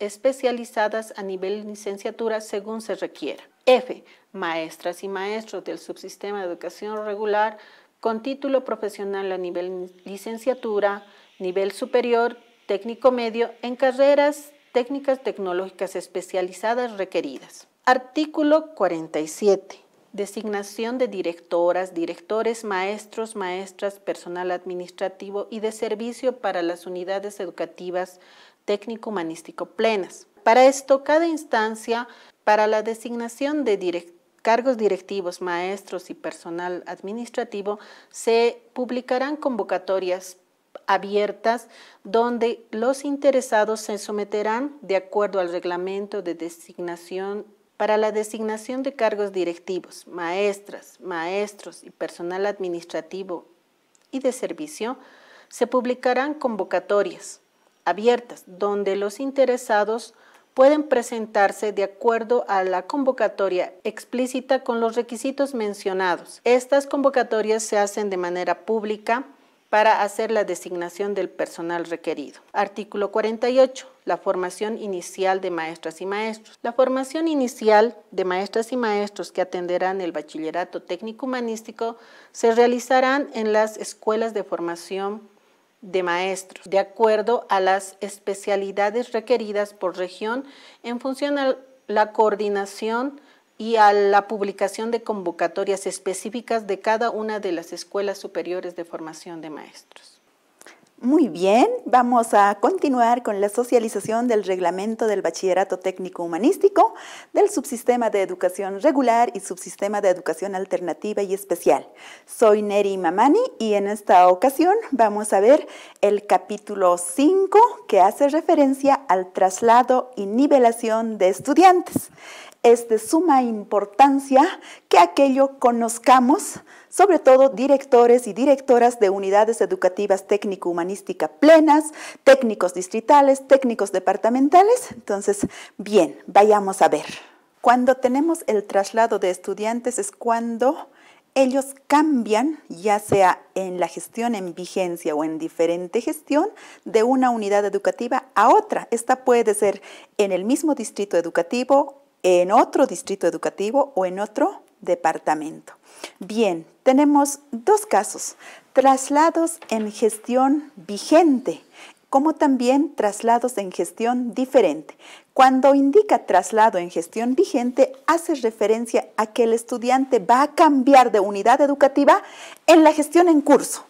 especializadas a nivel licenciatura según se requiera. F. Maestras y maestros del subsistema de educación regular con título profesional a nivel licenciatura, nivel superior, técnico medio, en carreras técnicas tecnológicas especializadas requeridas. Artículo 47. Designación de directoras, directores, maestros, maestras, personal administrativo y de servicio para las unidades educativas técnico-humanístico plenas. Para esto, cada instancia para la designación de cargos directivos, maestros y personal administrativo se publicarán convocatorias abiertas donde los interesados se someterán de acuerdo al reglamento de designación para la designación de cargos directivos, maestras, maestros y personal administrativo y de servicio, se publicarán convocatorias abiertas, donde los interesados pueden presentarse de acuerdo a la convocatoria explícita con los requisitos mencionados. Estas convocatorias se hacen de manera pública para hacer la designación del personal requerido. Artículo 48. La formación inicial de maestras y maestros. La formación inicial de maestras y maestros que atenderán el bachillerato técnico humanístico se realizarán en las escuelas de formación de maestros, de acuerdo a las especialidades requeridas por región en función a la coordinación y a la publicación de convocatorias específicas de cada una de las escuelas superiores de formación de maestros. Muy bien, vamos a continuar con la socialización del reglamento del bachillerato técnico humanístico, del subsistema de educación regular y subsistema de educación alternativa y especial. Soy Neri Mamani y en esta ocasión vamos a ver el capítulo 5 que hace referencia al traslado y nivelación de estudiantes. Es de suma importancia que aquello conozcamos sobre todo directores y directoras de unidades educativas técnico-humanística plenas, técnicos distritales, técnicos departamentales. Entonces, bien, vayamos a ver. Cuando tenemos el traslado de estudiantes es cuando ellos cambian, ya sea en la gestión en vigencia o en diferente gestión, de una unidad educativa a otra. Esta puede ser en el mismo distrito educativo, en otro distrito educativo o en otro departamento. Bien, tenemos dos casos, traslados en gestión vigente como también traslados en gestión diferente. Cuando indica traslado en gestión vigente, hace referencia a que el estudiante va a cambiar de unidad educativa en la gestión en curso.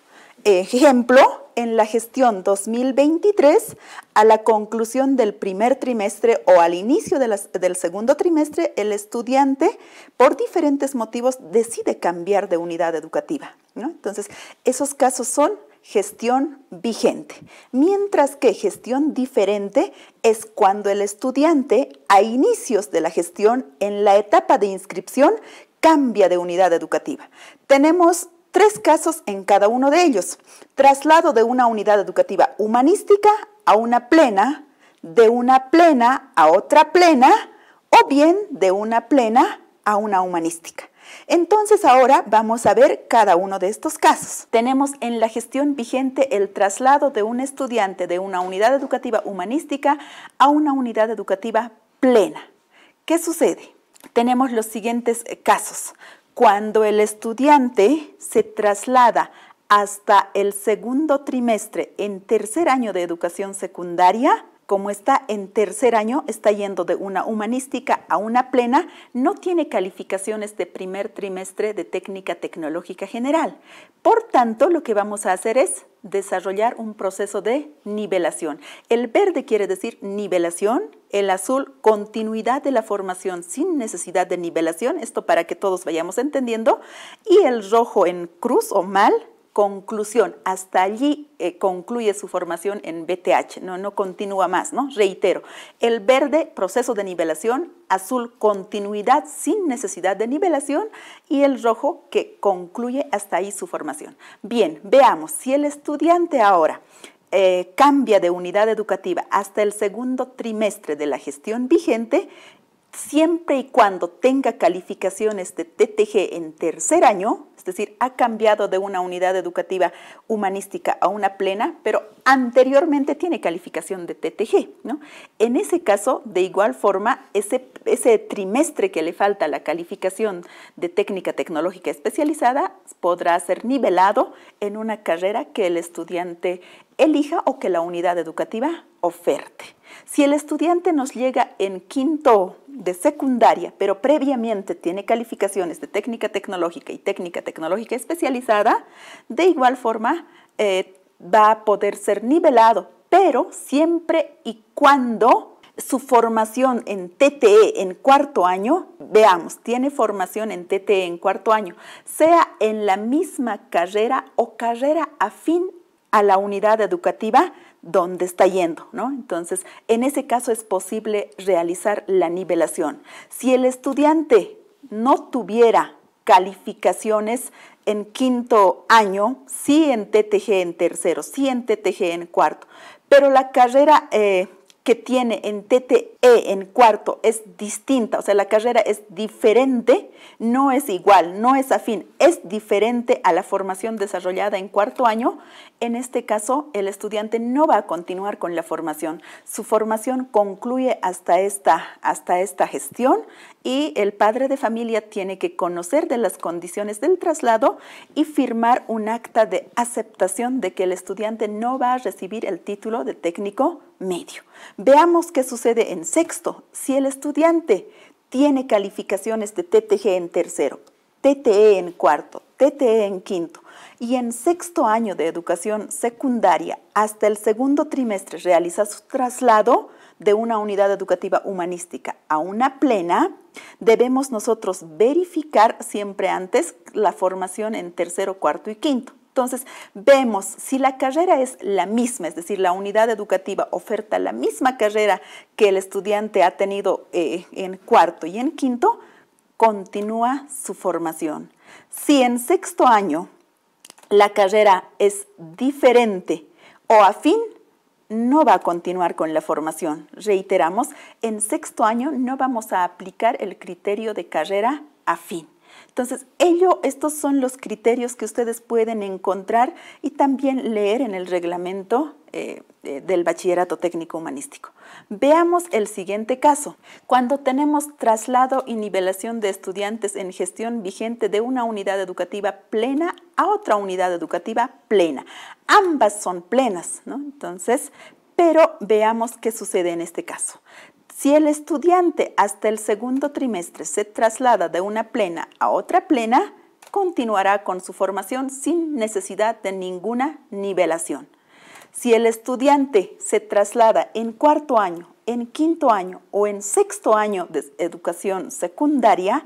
Ejemplo, en la gestión 2023, a la conclusión del primer trimestre o al inicio del segundo trimestre, el estudiante, por diferentes motivos, decide cambiar de unidad educativa. Entonces, esos casos son gestión vigente, mientras que gestión diferente es cuando el estudiante, a inicios de la gestión, en la etapa de inscripción, cambia de unidad educativa. Tenemos tres casos en cada uno de ellos. Traslado de una unidad educativa humanística a una plena, de una plena a otra plena o bien de una plena a una humanística. Entonces ahora vamos a ver cada uno de estos casos. Tenemos en la gestión vigente el traslado de un estudiante de una unidad educativa humanística a una unidad educativa plena. ¿Qué sucede? Tenemos los siguientes eh, casos. Cuando el estudiante se traslada hasta el segundo trimestre en tercer año de educación secundaria, como está en tercer año, está yendo de una humanística a una plena, no tiene calificaciones de primer trimestre de técnica tecnológica general. Por tanto, lo que vamos a hacer es desarrollar un proceso de nivelación. El verde quiere decir nivelación, el azul continuidad de la formación sin necesidad de nivelación, esto para que todos vayamos entendiendo, y el rojo en cruz o mal conclusión, hasta allí eh, concluye su formación en BTH, no, no continúa más, ¿no? Reitero, el verde, proceso de nivelación, azul, continuidad sin necesidad de nivelación y el rojo que concluye hasta ahí su formación. Bien, veamos, si el estudiante ahora eh, cambia de unidad educativa hasta el segundo trimestre de la gestión vigente, siempre y cuando tenga calificaciones de TTG en tercer año, es decir, ha cambiado de una unidad educativa humanística a una plena, pero anteriormente tiene calificación de TTG. En ese caso, de igual forma, ese, ese trimestre que le falta la calificación de técnica tecnológica especializada podrá ser nivelado en una carrera que el estudiante elija o que la unidad educativa oferte. Si el estudiante nos llega en quinto de secundaria, pero previamente tiene calificaciones de técnica tecnológica y técnica tecnológica especializada, de igual forma eh, va a poder ser nivelado, pero siempre y cuando su formación en TTE en cuarto año, veamos, tiene formación en TTE en cuarto año, sea en la misma carrera o carrera afín a la unidad educativa dónde está yendo, ¿no? Entonces, en ese caso es posible realizar la nivelación. Si el estudiante no tuviera calificaciones en quinto año, sí en TTG en tercero, sí en TTG en cuarto, pero la carrera eh, que tiene en TTE en cuarto es distinta, o sea, la carrera es diferente, no es igual, no es afín, es diferente a la formación desarrollada en cuarto año, en este caso el estudiante no va a continuar con la formación. Su formación concluye hasta esta, hasta esta gestión y el padre de familia tiene que conocer de las condiciones del traslado y firmar un acta de aceptación de que el estudiante no va a recibir el título de técnico medio. Veamos qué sucede en sexto. Si el estudiante tiene calificaciones de TTG en tercero, TTE en cuarto, TTE en quinto y en sexto año de educación secundaria hasta el segundo trimestre realiza su traslado de una unidad educativa humanística a una plena, debemos nosotros verificar siempre antes la formación en tercero, cuarto y quinto. Entonces, vemos si la carrera es la misma, es decir, la unidad educativa oferta la misma carrera que el estudiante ha tenido eh, en cuarto y en quinto, continúa su formación. Si en sexto año la carrera es diferente o afín, no va a continuar con la formación. Reiteramos, en sexto año no vamos a aplicar el criterio de carrera afín. Entonces, estos son los criterios que ustedes pueden encontrar y también leer en el reglamento eh, eh, del bachillerato técnico humanístico. Veamos el siguiente caso. Cuando tenemos traslado y nivelación de estudiantes en gestión vigente de una unidad educativa plena a otra unidad educativa plena. Ambas son plenas, ¿no? Entonces, pero veamos qué sucede en este caso. Si el estudiante hasta el segundo trimestre se traslada de una plena a otra plena, continuará con su formación sin necesidad de ninguna nivelación. Si el estudiante se traslada en cuarto año, en quinto año o en sexto año de educación secundaria,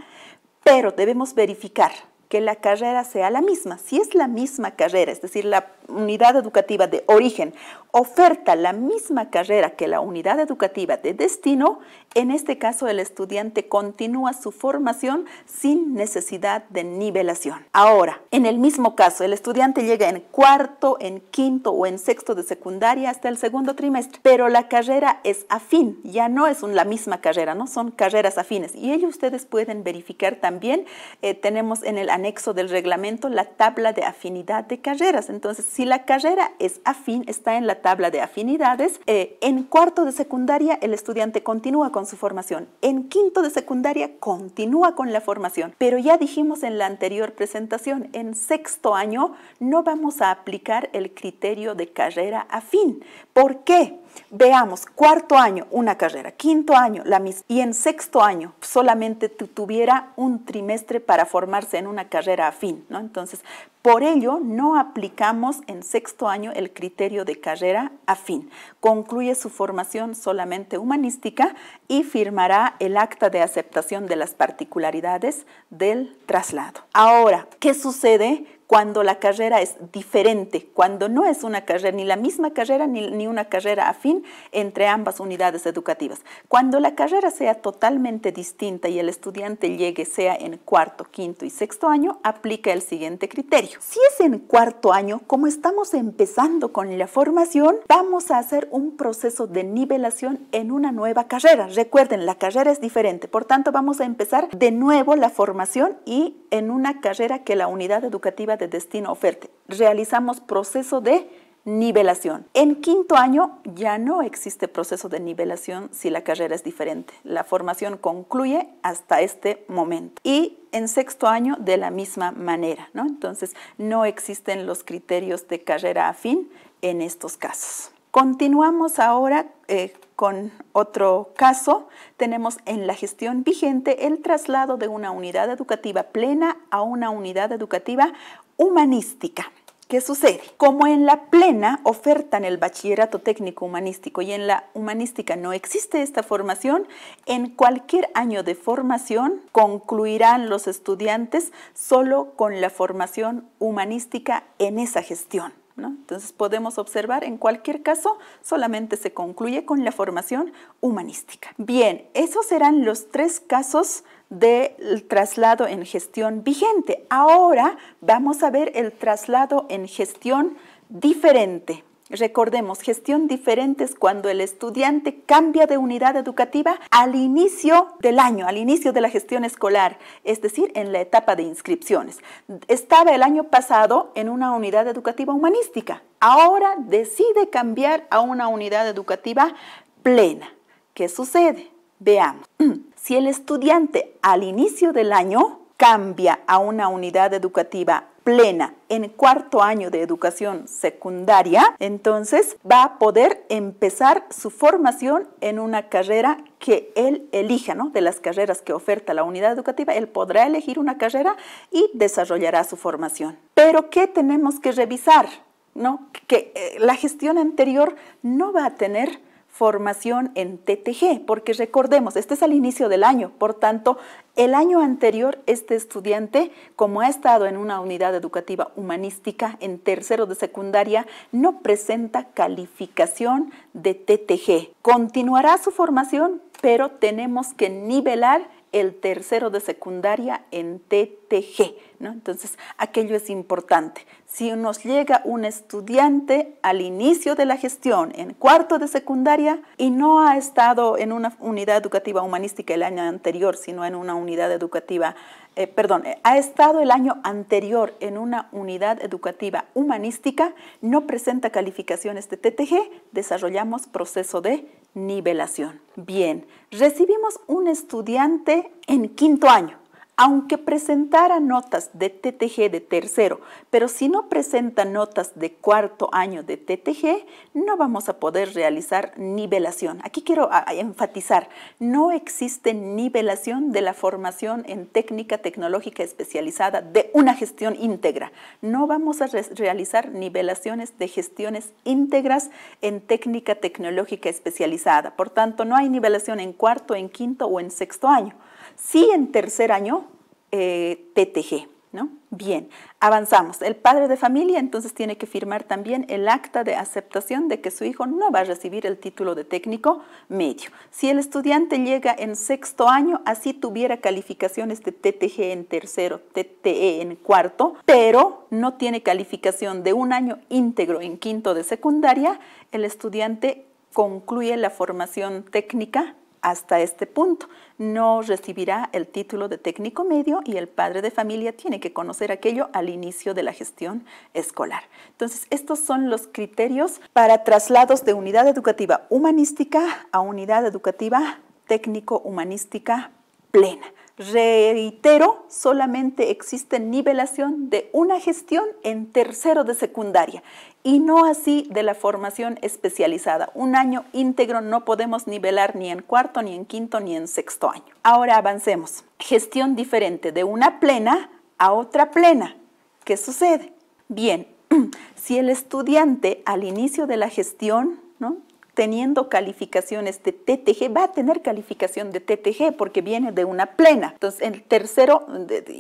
pero debemos verificar que la carrera sea la misma. Si es la misma carrera, es decir, la unidad educativa de origen oferta la misma carrera que la unidad educativa de destino, en este caso el estudiante continúa su formación sin necesidad de nivelación. Ahora, en el mismo caso, el estudiante llega en cuarto, en quinto o en sexto de secundaria hasta el segundo trimestre, pero la carrera es afín, ya no es la misma carrera, no son carreras afines. Y ellos ustedes pueden verificar también, eh, tenemos en el anexo del reglamento la tabla de afinidad de carreras. Entonces, si la carrera es afín, está en la tabla de afinidades. Eh, en cuarto de secundaria, el estudiante continúa con su formación. En quinto de secundaria, continúa con la formación. Pero ya dijimos en la anterior presentación, en sexto año no vamos a aplicar el criterio de carrera afín. ¿Por qué? veamos, cuarto año una carrera, quinto año la misma, y en sexto año solamente tuviera un trimestre para formarse en una carrera afín, ¿no? Entonces, por ello, no aplicamos en sexto año el criterio de carrera afín. Concluye su formación solamente humanística y firmará el acta de aceptación de las particularidades del traslado. Ahora, ¿qué sucede? cuando la carrera es diferente, cuando no es una carrera, ni la misma carrera ni, ni, una carrera afín entre ambas unidades educativas. Cuando la carrera sea totalmente distinta y el estudiante llegue, sea en cuarto, quinto y sexto año, aplica el siguiente criterio. Si es en cuarto año, como estamos empezando con la formación, vamos a hacer un proceso de nivelación en una nueva carrera. Recuerden, la carrera es diferente, por tanto vamos a empezar de nuevo la formación y en una carrera que la unidad educativa de destino oferte Realizamos proceso de nivelación. En quinto año ya no existe proceso de nivelación si la carrera es diferente. La formación concluye hasta este momento. Y en sexto año de la misma manera, ¿no? Entonces no existen los criterios de carrera afín en estos casos. Continuamos ahora eh, con otro caso. Tenemos en la gestión vigente el traslado de una unidad educativa plena a una unidad educativa humanística. ¿Qué sucede? Como en la plena ofertan el bachillerato técnico humanístico y en la humanística no existe esta formación, en cualquier año de formación concluirán los estudiantes solo con la formación humanística en esa gestión. Entonces podemos observar, en cualquier caso, solamente se concluye con la formación humanística. Bien, esos serán los tres casos del traslado en gestión vigente. Ahora vamos a ver el traslado en gestión diferente. Recordemos, gestión diferente es cuando el estudiante cambia de unidad educativa al inicio del año, al inicio de la gestión escolar, es decir, en la etapa de inscripciones. Estaba el año pasado en una unidad educativa humanística, ahora decide cambiar a una unidad educativa plena. ¿Qué sucede? Veamos. <clears throat> Si el estudiante al inicio del año cambia a una unidad educativa plena en cuarto año de educación secundaria, entonces va a poder empezar su formación en una carrera que él elija, ¿no? De las carreras que oferta la unidad educativa, él podrá elegir una carrera y desarrollará su formación. Pero ¿qué tenemos que revisar? ¿No? Que eh, la gestión anterior no va a tener formación en TTG, porque recordemos, este es el inicio del año, por tanto, el año anterior este estudiante, como ha estado en una unidad educativa humanística en tercero de secundaria, no presenta calificación de TTG. Continuará su formación, pero tenemos que nivelar el tercero de secundaria en TTG. ¿no? Entonces, aquello es importante. Si nos llega un estudiante al inicio de la gestión, en cuarto de secundaria, y no ha estado en una unidad educativa humanística el año anterior, sino en una unidad educativa eh, perdón, eh, ha estado el año anterior en una unidad educativa humanística, no presenta calificaciones de TTG, desarrollamos proceso de nivelación. Bien, recibimos un estudiante en quinto año aunque presentara notas de TTG de tercero, pero si no presenta notas de cuarto año de TTG, no vamos a poder realizar nivelación. Aquí quiero enfatizar, no existe nivelación de la formación en técnica tecnológica especializada de una gestión íntegra. No vamos a realizar nivelaciones de gestiones íntegras en técnica tecnológica especializada. Por tanto, no hay nivelación en cuarto, en quinto o en sexto año. Sí en tercer año, eh, TTG. ¿No? Bien, avanzamos. El padre de familia entonces tiene que firmar también el acta de aceptación de que su hijo no va a recibir el título de técnico medio. Si el estudiante llega en sexto año, así tuviera calificaciones de TTG en tercero, TTE en cuarto, pero no tiene calificación de un año íntegro en quinto de secundaria, el estudiante concluye la formación técnica hasta este punto. No recibirá el título de técnico medio y el padre de familia tiene que conocer aquello al inicio de la gestión escolar. Entonces, estos son los criterios para traslados de unidad educativa humanística a unidad educativa técnico-humanística plena. Reitero, solamente existe nivelación de una gestión en tercero de secundaria y no así de la formación especializada. Un año íntegro no podemos nivelar ni en cuarto, ni en quinto, ni en sexto año. Ahora avancemos. Gestión diferente de una plena a otra plena. ¿Qué sucede? Bien, <clears throat> si el estudiante al inicio de la gestión, ¿no? teniendo calificaciones de TTG, va a tener calificación de TTG porque viene de una plena. Entonces, el tercero,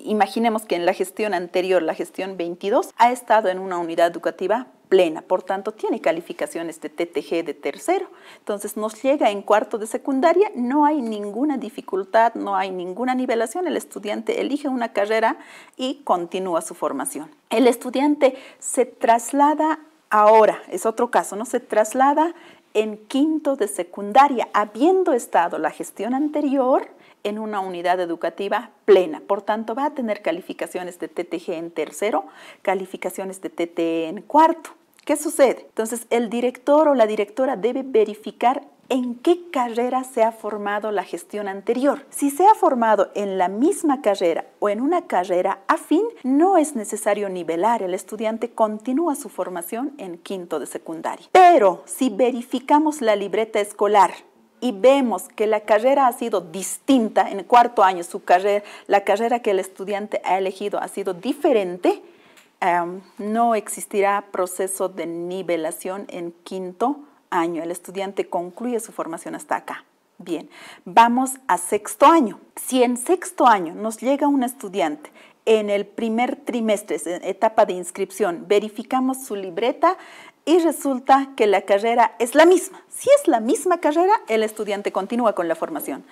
imaginemos que en la gestión anterior, la gestión 22, ha estado en una unidad educativa plena, por tanto tiene calificaciones de TTG de tercero. Entonces nos llega en cuarto de secundaria, no hay ninguna dificultad, no hay ninguna nivelación, el estudiante elige una carrera y continúa su formación. El estudiante se traslada ahora, es otro caso, ¿no? Se traslada en quinto de secundaria, habiendo estado la gestión anterior en una unidad educativa plena. Por tanto, va a tener calificaciones de TTG en tercero, calificaciones de TTE en cuarto. ¿Qué sucede? Entonces, el director o la directora debe verificar en qué carrera se ha formado la gestión anterior. Si se ha formado en la misma carrera o en una carrera afín, no es necesario nivelar. El estudiante continúa su formación en quinto de secundaria. Pero si verificamos la libreta escolar, y vemos que la carrera ha sido distinta en cuarto año, su carrera, la carrera que el estudiante ha elegido ha sido diferente, em, no existirá proceso de nivelación en quinto año. El estudiante concluye su formación hasta acá. Bien, vamos a sexto año. Si en sexto año nos llega un estudiante en el primer trimestre, etapa de inscripción, verificamos su libreta y resulta que la carrera es la misma. Si es la misma carrera, el estudiante continúa con la formación.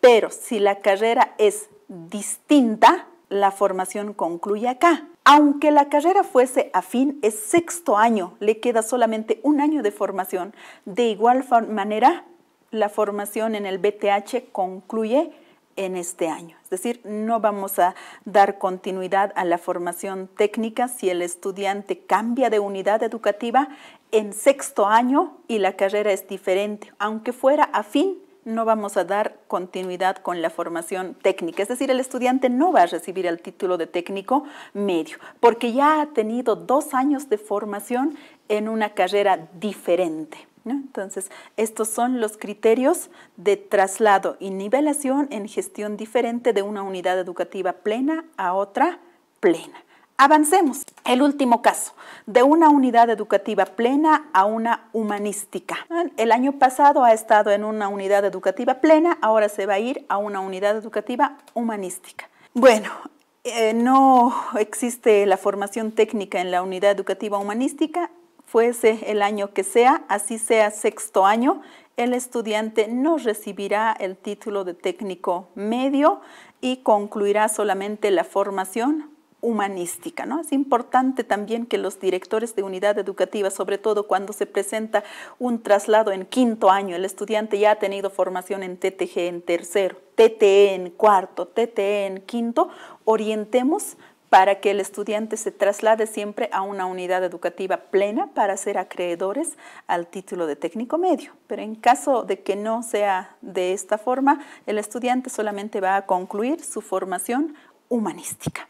Pero si la carrera es distinta, la formación concluye acá. Aunque la carrera fuese afín, es sexto año, le queda solamente un año de formación. De igual manera, la formación en el BTH concluye en este año. Es decir, no vamos a dar continuidad a la formación técnica si el estudiante cambia de unidad educativa en sexto año y la carrera es diferente. Aunque fuera afín, no vamos a dar continuidad con la formación técnica. Es decir, el estudiante no va a recibir el título de técnico medio, porque ya ha tenido dos años de formación en una carrera diferente. Entonces, estos son los criterios de traslado y nivelación en gestión diferente de una unidad educativa plena a otra plena. Avancemos. El último caso, de una unidad educativa plena a una humanística. El año pasado ha estado en una unidad educativa plena, ahora se va a ir a una unidad educativa humanística. Bueno, eh, no existe la formación técnica en la unidad educativa humanística, fuese el año que sea, así sea sexto año, el estudiante no recibirá el título de técnico medio y concluirá solamente la formación humanística. Es importante también que los directores de unidad educativa, sobre todo cuando se presenta un traslado en quinto año, el estudiante ya ha tenido formación en TTG en tercero, TTE en cuarto, TTE en quinto, orientemos para que el estudiante se traslade siempre a una unidad educativa plena para ser acreedores al título de técnico medio. Pero en caso de que no sea de esta forma, el estudiante solamente va a concluir su formación humanística.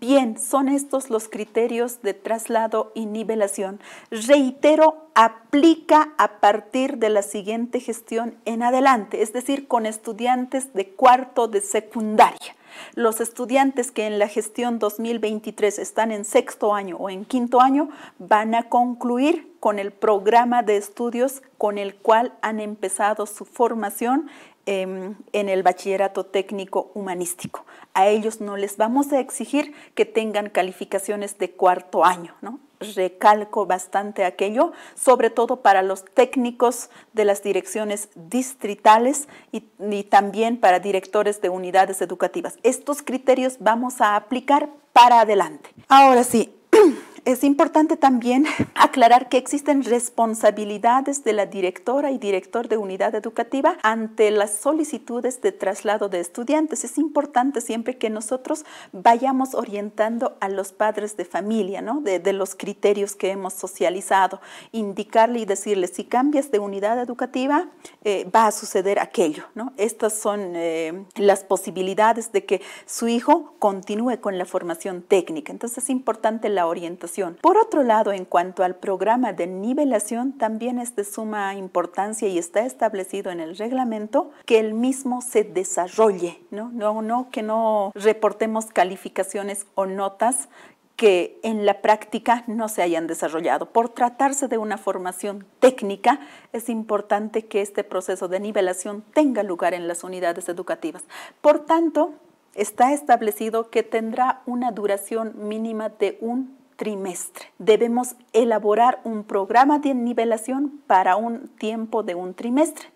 Bien, son estos los criterios de traslado y nivelación. Reitero, aplica a partir de la siguiente gestión en adelante, es decir, con estudiantes de cuarto de secundaria. Los estudiantes que en la gestión 2023 están en sexto año o en quinto año van a concluir con el programa de estudios con el cual han empezado su formación Em, en el bachillerato técnico humanístico. A ellos no les vamos a exigir que tengan calificaciones de cuarto año, ¿no? recalco bastante aquello, sobre todo para los técnicos de las direcciones distritales y, también para directores de unidades educativas. Estos criterios vamos a aplicar para adelante. Ahora sí, <clears throat> Es importante también aclarar que existen responsabilidades de la directora y director de unidad educativa ante las solicitudes de traslado de estudiantes. Es importante siempre que nosotros vayamos orientando a los padres de familia, de, los criterios que hemos socializado, indicarle y decirle, si cambias de unidad educativa, eh, va a suceder aquello. Estas son eh, las posibilidades de que su hijo continúe con la formación técnica. Entonces es importante la orientación por otro lado, en cuanto al programa de nivelación, también es de suma importancia y está establecido en el reglamento que el mismo se desarrolle, ¿no? No, no que no reportemos calificaciones o notas que en la práctica no se hayan desarrollado. Por tratarse de una formación técnica, es importante que este proceso de nivelación tenga lugar en las unidades educativas. Por tanto, está establecido que tendrá una duración mínima de un trimestre. Debemos elaborar un programa de nivelación para un tiempo de un trimestre.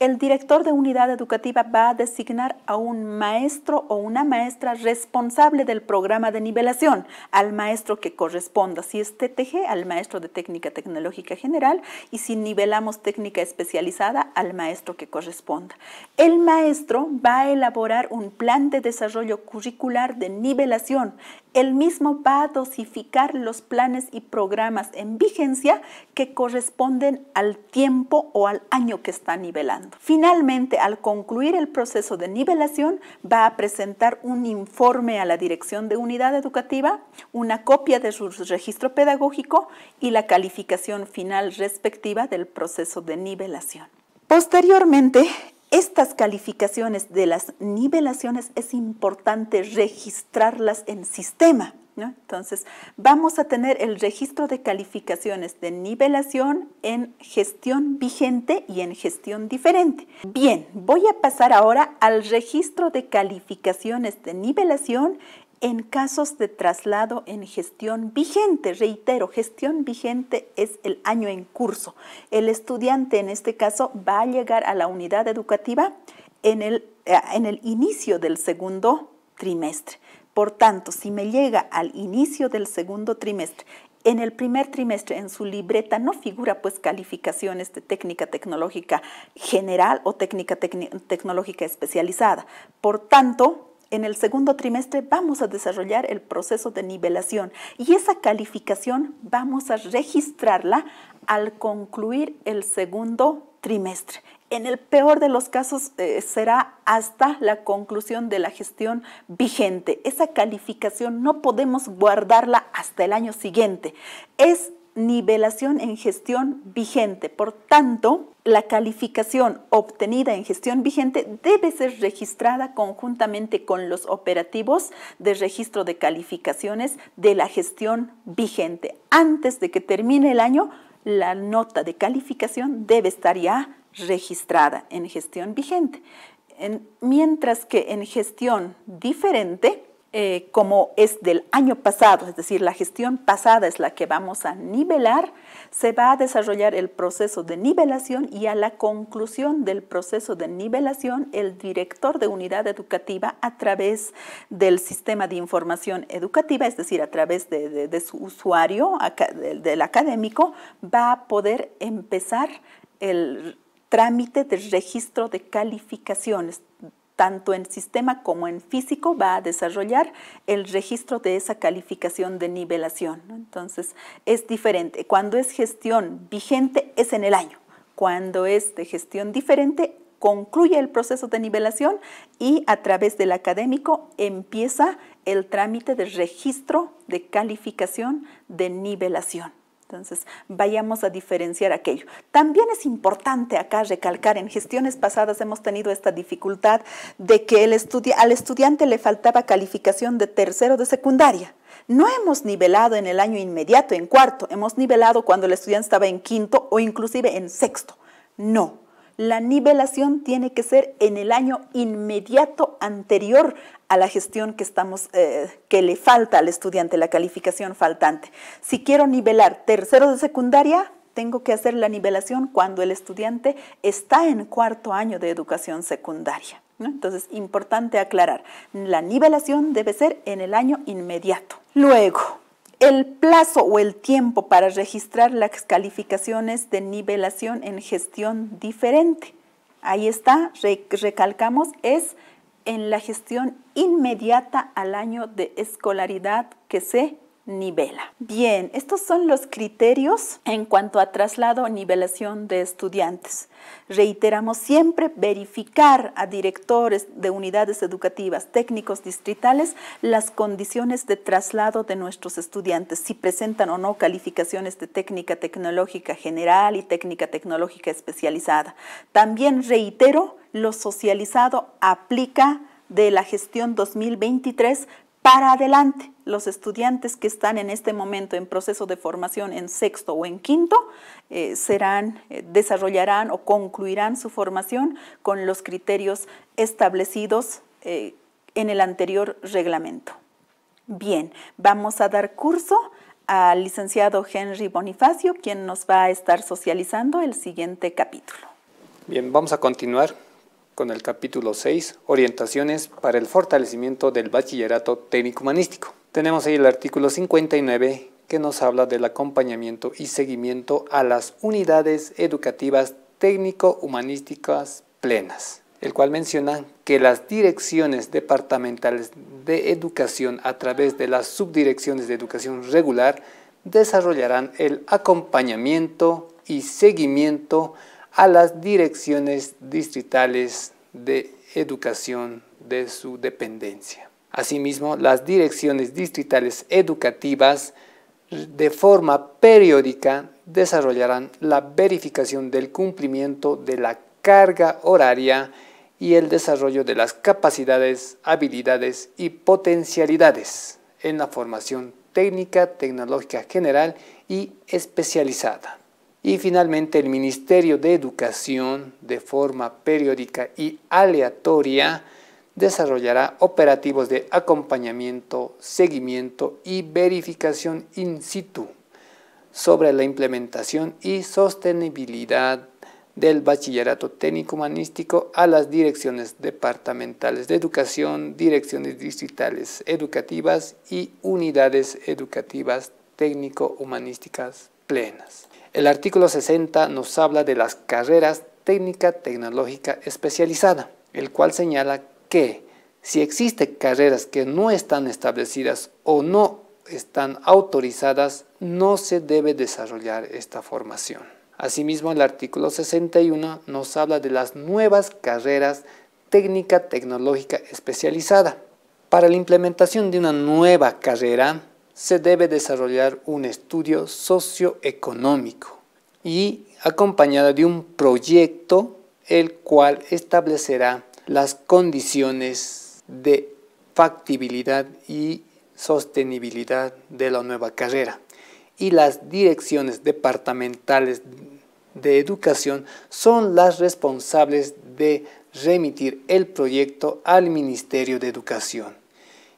El director de unidad educativa va a designar a un maestro o una maestra responsable del programa de nivelación, al maestro que corresponda, si es TTG, al maestro de técnica tecnológica general y si nivelamos técnica especializada, al maestro que corresponda. El maestro va a elaborar un plan de desarrollo curricular de nivelación. El mismo va a dosificar los planes y programas en vigencia que corresponden al tiempo o al año que está nivelado. Finalmente, al concluir el proceso de nivelación, va a presentar un informe a la dirección de unidad educativa, una copia de su registro pedagógico y la calificación final respectiva del proceso de nivelación. Posteriormente, estas calificaciones de las nivelaciones es importante registrarlas en sistema entonces, vamos a tener el registro de calificaciones de nivelación en gestión vigente y en gestión diferente. Bien, voy a pasar ahora al registro de calificaciones de nivelación en casos de traslado en gestión vigente. Reitero, gestión vigente es el año en curso. El estudiante en este caso va a llegar a la unidad educativa en el, eh, en el inicio del segundo trimestre. Por tanto, si me llega al inicio del segundo trimestre, en el primer trimestre en su libreta no figura pues calificaciones de técnica tecnológica general o técnica tecnológica especializada. Por tanto, en el segundo trimestre vamos a desarrollar el proceso de nivelación y esa calificación vamos a registrarla al concluir el segundo trimestre en el peor de los casos eh, será hasta la conclusión de la gestión vigente. Esa calificación no podemos guardarla hasta el año siguiente. Es nivelación en gestión vigente. Por tanto, la calificación obtenida en gestión vigente debe ser registrada conjuntamente con los operativos de registro de calificaciones de la gestión vigente. Antes de que termine el año, la nota de calificación debe estar ya registrada en gestión vigente. En, mientras que en gestión diferente, eh, como es del año pasado, es decir, la gestión pasada es la que vamos a nivelar, se va a desarrollar el proceso de nivelación y a la conclusión del proceso de nivelación, el director de unidad educativa a través del sistema de información educativa, es decir, a través de, su usuario, del académico, va a poder empezar el trámite de registro de calificaciones, tanto en sistema como en físico, va a desarrollar el registro de esa calificación de nivelación. Entonces, es diferente. Cuando es gestión vigente, es en el año. Cuando es de gestión diferente, concluye el proceso de nivelación y a través del académico empieza el trámite de registro de calificación de nivelación. Entonces, vayamos a diferenciar aquello. También es importante acá recalcar, en gestiones pasadas hemos tenido esta dificultad de que al estudiante le faltaba calificación de tercero de secundaria. No hemos nivelado en el año inmediato, en cuarto, hemos nivelado cuando el estudiante estaba en quinto o inclusive en sexto. No, la nivelación tiene que ser en el año inmediato anterior a la gestión que estamos eh, que le falta al estudiante, la calificación faltante. Si quiero nivelar tercero de secundaria, tengo que hacer la nivelación cuando el estudiante está en cuarto año de educación secundaria. Entonces, importante aclarar, la nivelación debe ser en el año inmediato. Luego, el plazo o el tiempo para registrar las calificaciones de nivelación en gestión diferente. Ahí está, recalcamos, es en la gestión inmediata al año de escolaridad que se nivela. Bien, estos son los criterios en cuanto a traslado o nivelación de estudiantes. Reiteramos siempre verificar a directores de unidades educativas, técnicos distritales, las condiciones de traslado de nuestros estudiantes, si presentan o no calificaciones de técnica tecnológica general y técnica tecnológica especializada. También reitero, lo socializado aplica de la gestión 2023 para adelante los estudiantes que están en este momento en proceso de formación en sexto o en quinto eh, serán, eh, desarrollarán o concluirán su formación con los criterios establecidos eh, en el anterior reglamento. Bien, vamos a dar curso al licenciado Henry Bonifacio, quien nos va a estar socializando el siguiente capítulo. Bien, vamos a continuar con el capítulo 6, Orientaciones para el fortalecimiento del bachillerato técnico-humanístico. Tenemos ahí el artículo 59 que nos habla del acompañamiento y seguimiento a las unidades educativas técnico-humanísticas plenas, el cual menciona que las direcciones departamentales de educación a través de las subdirecciones de educación regular desarrollarán el acompañamiento y seguimiento a las direcciones distritales de educación de su dependencia. Asimismo, las direcciones distritales educativas de forma periódica desarrollarán la verificación del cumplimiento de la carga horaria y el desarrollo de las capacidades, habilidades y potencialidades en la formación técnica, tecnológica general y especializada. Y finalmente el Ministerio de Educación, de forma periódica y aleatoria, desarrollará operativos de acompañamiento, seguimiento y verificación in situ sobre la implementación y sostenibilidad del bachillerato técnico humanístico a las direcciones departamentales de educación, direcciones distritales educativas y unidades educativas técnico-humanísticas plenas. El artículo 60 nos habla de las carreras técnica tecnológica especializada, el cual señala si existen carreras que no están establecidas o no están autorizadas, no se debe desarrollar esta formación. Asimismo, el artículo 61 nos habla de las nuevas carreras técnica tecnológica especializada. Para la implementación de una nueva carrera, se debe desarrollar un estudio socioeconómico y acompañado de un proyecto el cual establecerá las condiciones de factibilidad y sostenibilidad de la nueva carrera y las direcciones departamentales de educación son las responsables de remitir el proyecto al Ministerio de Educación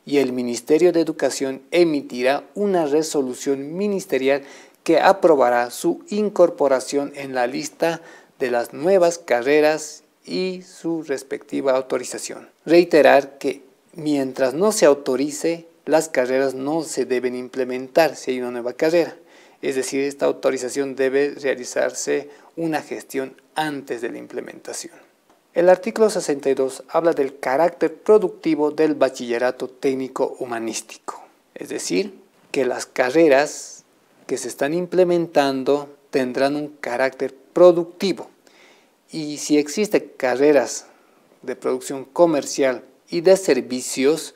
y el Ministerio de Educación emitirá una resolución ministerial que aprobará su incorporación en la lista de las nuevas carreras y su respectiva autorización. Reiterar que mientras no se autorice, las carreras no se deben implementar si hay una nueva carrera. Es decir, esta autorización debe realizarse una gestión antes de la implementación. El artículo 62 habla del carácter productivo del bachillerato técnico humanístico. Es decir, que las carreras que se están implementando tendrán un carácter productivo y si existen carreras de producción comercial y de servicios,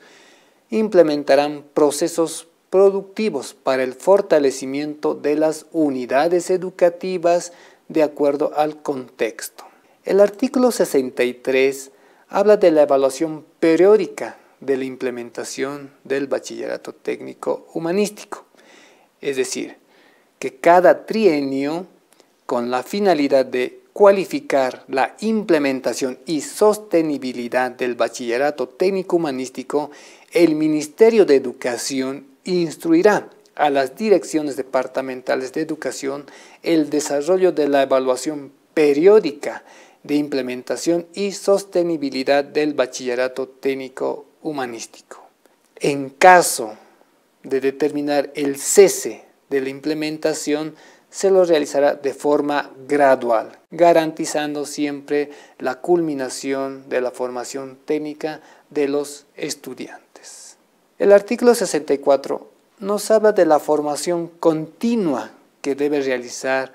implementarán procesos productivos para el fortalecimiento de las unidades educativas de acuerdo al contexto. El artículo 63 habla de la evaluación periódica de la implementación del bachillerato técnico humanístico, es decir, que cada trienio, con la finalidad de cualificar la implementación y sostenibilidad del bachillerato técnico humanístico, el Ministerio de Educación instruirá a las direcciones departamentales de educación el desarrollo de la evaluación periódica de implementación y sostenibilidad del bachillerato técnico humanístico. En caso de determinar el cese de la implementación, se lo realizará de forma gradual, garantizando siempre la culminación de la formación técnica de los estudiantes. El artículo 64 nos habla de la formación continua que debe realizar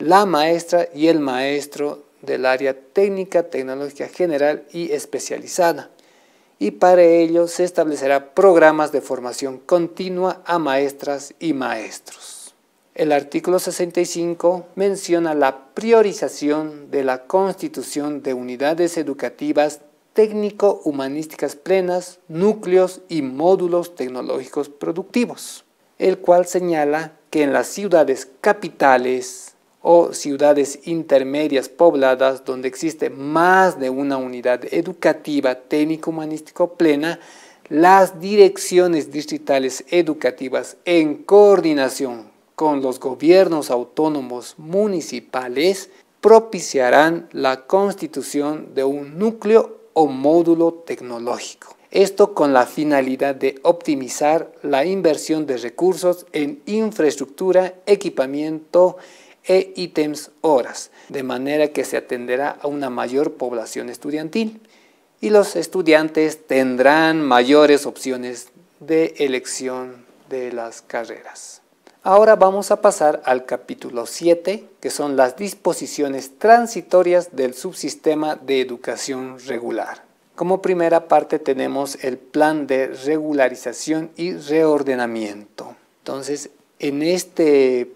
la maestra y el maestro del área técnica, tecnológica general y especializada. Y para ello se establecerá programas de formación continua a maestras y maestros. El artículo 65 menciona la priorización de la constitución de unidades educativas técnico-humanísticas plenas, núcleos y módulos tecnológicos productivos, el cual señala que en las ciudades capitales o ciudades intermedias pobladas donde existe más de una unidad educativa técnico-humanístico plena, las direcciones distritales educativas en coordinación con los gobiernos autónomos municipales propiciarán la constitución de un núcleo o módulo tecnológico. Esto con la finalidad de optimizar la inversión de recursos en infraestructura, equipamiento e ítems horas, de manera que se atenderá a una mayor población estudiantil y los estudiantes tendrán mayores opciones de elección de las carreras. Ahora vamos a pasar al capítulo 7, que son las disposiciones transitorias del subsistema de educación regular. Como primera parte tenemos el plan de regularización y reordenamiento. Entonces, en este,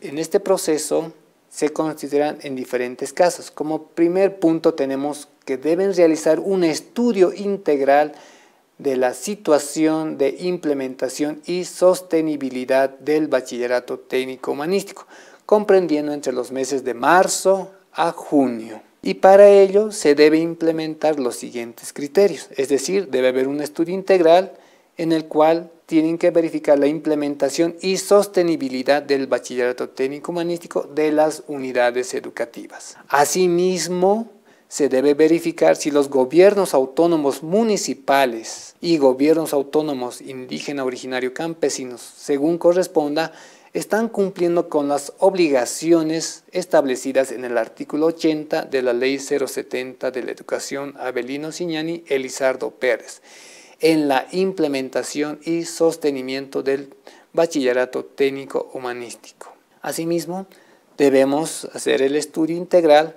en este proceso se consideran en diferentes casos. Como primer punto tenemos que deben realizar un estudio integral de la situación de implementación y sostenibilidad del bachillerato técnico humanístico, comprendiendo entre los meses de marzo a junio. Y para ello se debe implementar los siguientes criterios, es decir, debe haber un estudio integral en el cual tienen que verificar la implementación y sostenibilidad del bachillerato técnico humanístico de las unidades educativas. Asimismo, se debe verificar si los gobiernos autónomos municipales y gobiernos autónomos indígena originario campesinos, según corresponda, están cumpliendo con las obligaciones establecidas en el artículo 80 de la Ley 070 de la Educación Abelino siñani Elizardo Pérez en la implementación y sostenimiento del bachillerato técnico humanístico. Asimismo, debemos hacer el estudio integral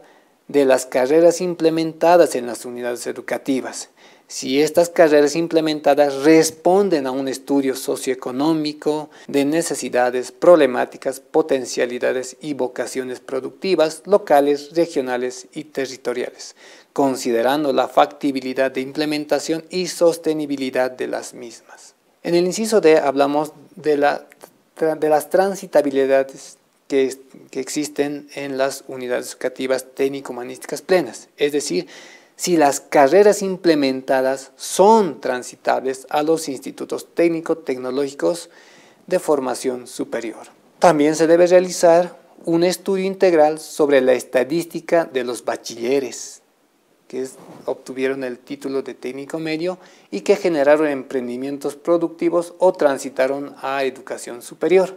de las carreras implementadas en las unidades educativas. Si estas carreras implementadas responden a un estudio socioeconómico de necesidades, problemáticas, potencialidades y vocaciones productivas locales, regionales y territoriales, considerando la factibilidad de implementación y sostenibilidad de las mismas. En el inciso D hablamos de, la, de las transitabilidades que, existen en las unidades educativas técnico-humanísticas plenas, es decir, si las carreras implementadas son transitables a los institutos técnico-tecnológicos de formación superior. También se debe realizar un estudio integral sobre la estadística de los bachilleres que obtuvieron el título de técnico medio y que generaron emprendimientos productivos o transitaron a educación superior.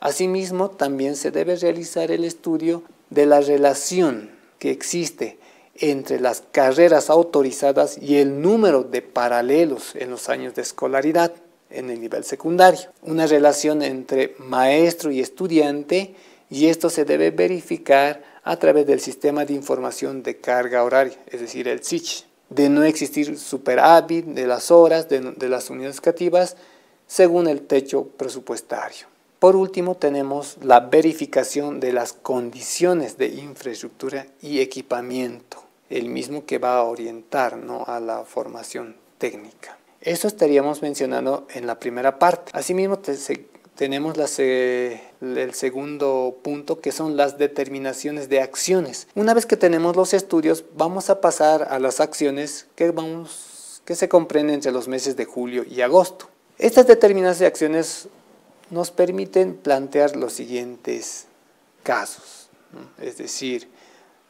Asimismo, también se debe realizar el estudio de la relación que existe entre las carreras autorizadas y el número de paralelos en los años de escolaridad en el nivel secundario. Una relación entre maestro y estudiante y esto se debe verificar a través del sistema de información de carga horaria, es decir, el SICH. De no existir superávit de las horas de, de las unidades educativas según el techo presupuestario. Por último, tenemos la verificación de las condiciones de infraestructura y equipamiento, el mismo que va a orientar a la formación técnica. Eso estaríamos mencionando en la primera parte. Asimismo, tenemos eh, el segundo punto que son las determinaciones de acciones. Una vez que tenemos los estudios, vamos a pasar a las acciones que, vamos, que se comprenden entre los meses de julio y agosto. Estas determinaciones de acciones nos permiten plantear los siguientes casos. Es decir,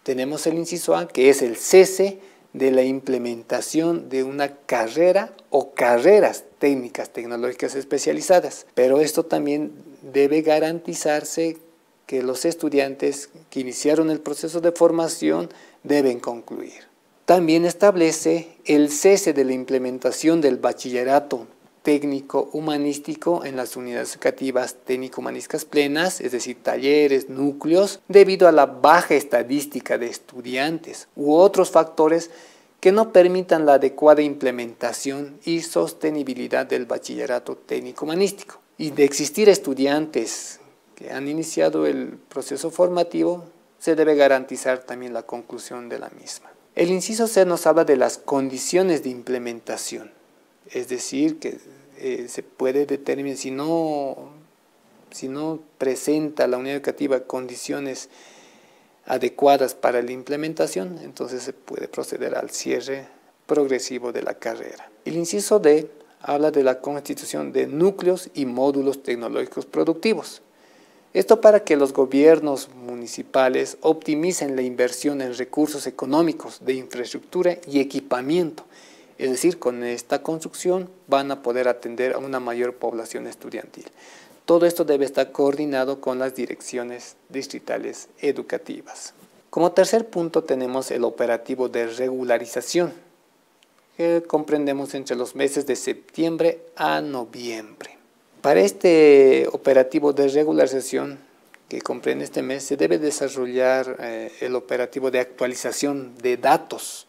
tenemos el inciso A, que es el cese de la implementación de una carrera o carreras técnicas tecnológicas especializadas. Pero esto también debe garantizarse que los estudiantes que iniciaron el proceso de formación deben concluir. También establece el cese de la implementación del bachillerato técnico-humanístico en las unidades educativas técnico-humanísticas plenas, es decir, talleres, núcleos, debido a la baja estadística de estudiantes u otros factores que no permitan la adecuada implementación y sostenibilidad del bachillerato técnico-humanístico. Y de existir estudiantes que han iniciado el proceso formativo, se debe garantizar también la conclusión de la misma. El inciso C nos habla de las condiciones de implementación. Es decir, que eh, se puede determinar, si no, si no presenta la unidad educativa condiciones adecuadas para la implementación, entonces se puede proceder al cierre progresivo de la carrera. El inciso D habla de la constitución de núcleos y módulos tecnológicos productivos. Esto para que los gobiernos municipales optimicen la inversión en recursos económicos de infraestructura y equipamiento es decir, con esta construcción van a poder atender a una mayor población estudiantil. Todo esto debe estar coordinado con las direcciones distritales educativas. Como tercer punto tenemos el operativo de regularización, que comprendemos entre los meses de septiembre a noviembre. Para este operativo de regularización que comprende este mes, se debe desarrollar eh, el operativo de actualización de datos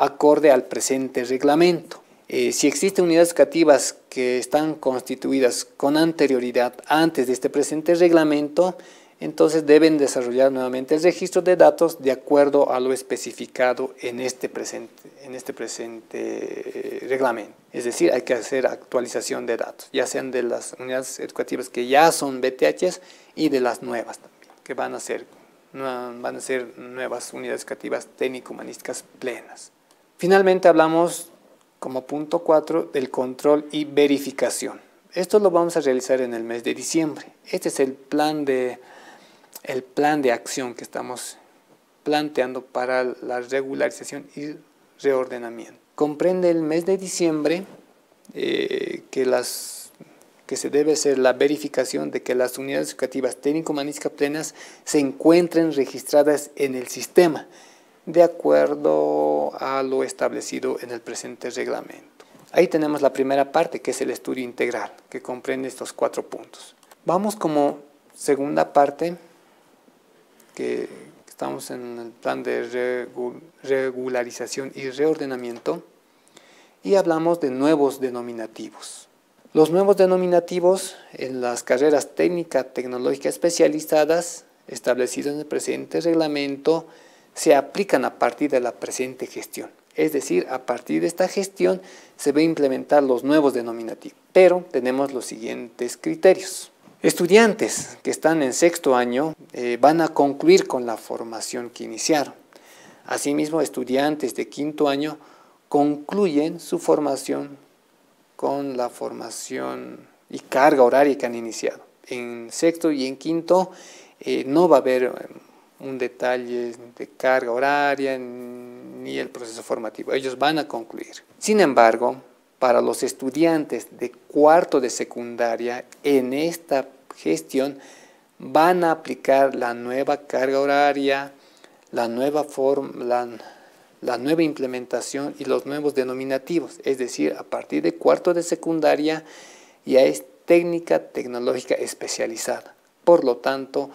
acorde al presente reglamento. Eh, si existen unidades educativas que están constituidas con anterioridad antes de este presente reglamento, entonces deben desarrollar nuevamente el registro de datos de acuerdo a lo especificado en este presente, en este presente eh, reglamento. Es decir, hay que hacer actualización de datos, ya sean de las unidades educativas que ya son BTHs y de las nuevas también, que van a van a ser nuevas unidades educativas técnico-humanísticas plenas. Finalmente hablamos como punto 4 del control y verificación. Esto lo vamos a realizar en el mes de diciembre. Este es el plan de, el plan de acción que estamos planteando para la regularización y reordenamiento. Comprende el mes de diciembre eh, que, que se debe hacer la verificación de que las unidades educativas técnico-humanísticas plenas se encuentren registradas en el sistema de acuerdo a lo establecido en el presente reglamento. Ahí tenemos la primera parte, que es el estudio integral, que comprende estos cuatro puntos. Vamos como segunda parte, que estamos en el plan de regularización y reordenamiento, y hablamos de nuevos denominativos. Los nuevos denominativos en las carreras técnica tecnológica especializadas establecidos en el presente reglamento se aplican a partir de la presente gestión. Es decir, a partir de esta gestión se va a implementar los nuevos denominativos. Pero tenemos los siguientes criterios. Estudiantes que están en sexto año eh, van a concluir con la formación que iniciaron. Asimismo, estudiantes de quinto año concluyen su formación con la formación y carga horaria que han iniciado. En sexto y en quinto eh, no va a haber em, un detalle de carga horaria ni el proceso formativo. Ellos van a concluir. Sin embargo, para los estudiantes de cuarto de secundaria, en esta gestión van a aplicar la nueva carga horaria, la nueva, nueva implementación y los nuevos denominativos. Es decir, a partir de cuarto de secundaria ya es técnica tecnológica especializada. Por lo tanto,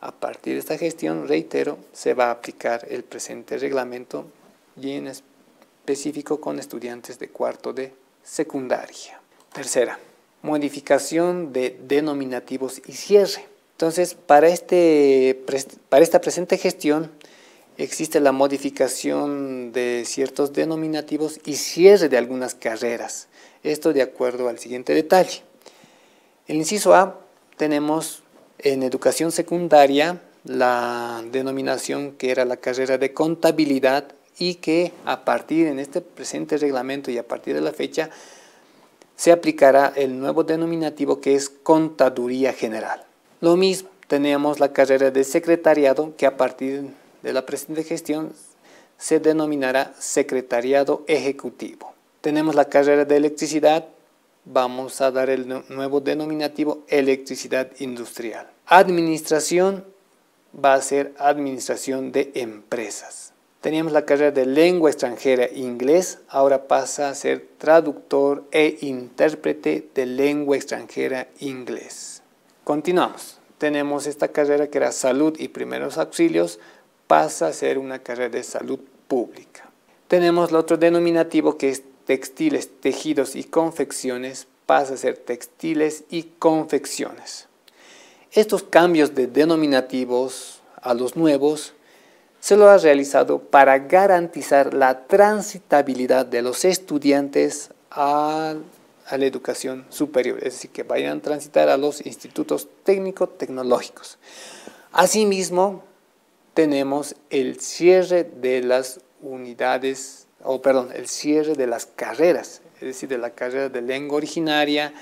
a partir de esta gestión, reitero, se va a aplicar el presente reglamento y en específico con estudiantes de cuarto de secundaria. Tercera, modificación de denominativos y cierre. Entonces, para, este, para esta presente gestión existe la modificación de ciertos denominativos y cierre de algunas carreras. Esto de acuerdo al siguiente detalle. El inciso A tenemos en educación secundaria, la denominación que era la carrera de contabilidad y que a partir en este presente reglamento y a partir de la fecha se aplicará el nuevo denominativo que es contaduría general. Lo mismo, tenemos la carrera de secretariado que a partir de la presente gestión se denominará secretariado ejecutivo. Tenemos la carrera de electricidad vamos a dar el nuevo denominativo electricidad industrial. Administración va a ser administración de empresas. Teníamos la carrera de lengua extranjera inglés, ahora pasa a ser traductor e intérprete de lengua extranjera inglés. Continuamos. Tenemos esta carrera que era salud y primeros auxilios, pasa a ser una carrera de salud pública. Tenemos el otro denominativo que es textiles, tejidos y confecciones pasa a ser textiles y confecciones. Estos cambios de denominativos a los nuevos se lo ha realizado para garantizar la transitabilidad de los estudiantes a, la educación superior, es decir, que vayan a transitar a los institutos técnico-tecnológicos. Asimismo, tenemos el cierre de las unidades o perdón, el cierre de las carreras, es decir, de la carrera de lengua originaria,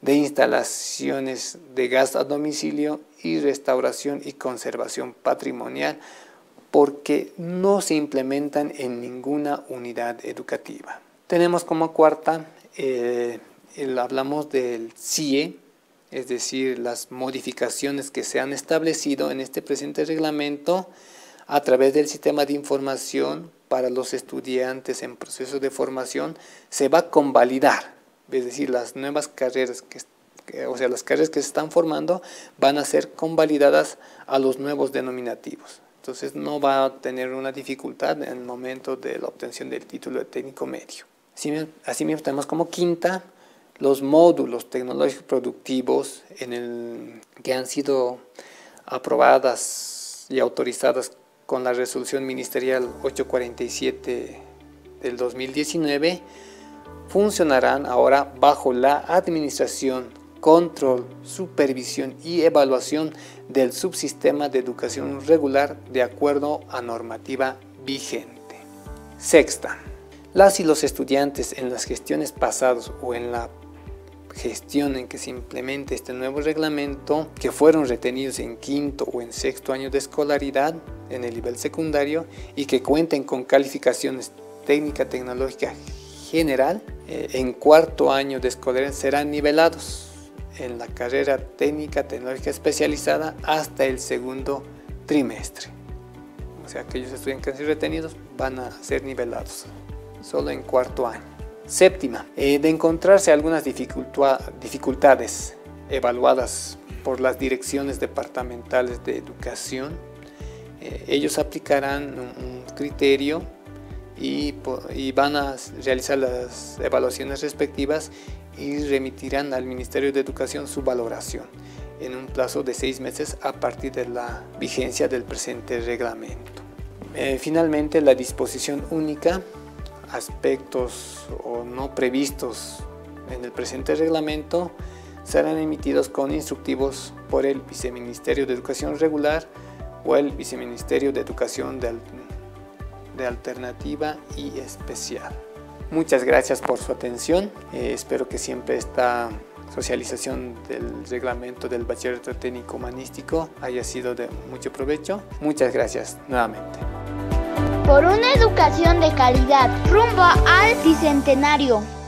de instalaciones de gas a domicilio y restauración y conservación patrimonial, porque no se implementan en ninguna unidad educativa. Tenemos como cuarta, eh, hablamos del CIE, es decir, las modificaciones que se han establecido en este presente reglamento a través del sistema de información para los estudiantes en proceso de formación se va a convalidar, es decir, las nuevas carreras que, o sea, las carreras que se están formando van a ser convalidadas a los nuevos denominativos. Entonces no va a tener una dificultad en el momento de la obtención del título de técnico medio. Asimismo, tenemos como quinta los módulos tecnológicos productivos en el que han sido aprobadas y autorizadas con la resolución ministerial 847 del 2019 funcionarán ahora bajo la administración, control, supervisión y evaluación del subsistema de educación regular de acuerdo a normativa vigente. Sexta, las y los estudiantes en las gestiones pasadas o en la gestionen, que se implemente este nuevo reglamento, que fueron retenidos en quinto o en sexto año de escolaridad en el nivel secundario y que cuenten con calificaciones técnica tecnológica general eh, en cuarto año de escolaridad serán nivelados en la carrera técnica tecnológica especializada hasta el segundo trimestre. O sea, aquellos estudiantes que han sido retenidos van a ser nivelados solo en cuarto año. Séptima, eh, de encontrarse algunas dificultades evaluadas por las direcciones departamentales de educación, eh, ellos aplicarán un, criterio y, y, van a realizar las evaluaciones respectivas y remitirán al Ministerio de Educación su valoración en un plazo de seis meses a partir de la vigencia del presente reglamento. Eh, finalmente, la disposición única aspectos o no previstos en el presente reglamento serán emitidos con instructivos por el Viceministerio de Educación Regular o el Viceministerio de Educación de, de Alternativa y Especial. Muchas gracias por su atención. Eh, espero que siempre esta socialización del reglamento del bachillerato técnico humanístico haya sido de mucho provecho. Muchas gracias nuevamente por una educación de calidad rumbo al bicentenario.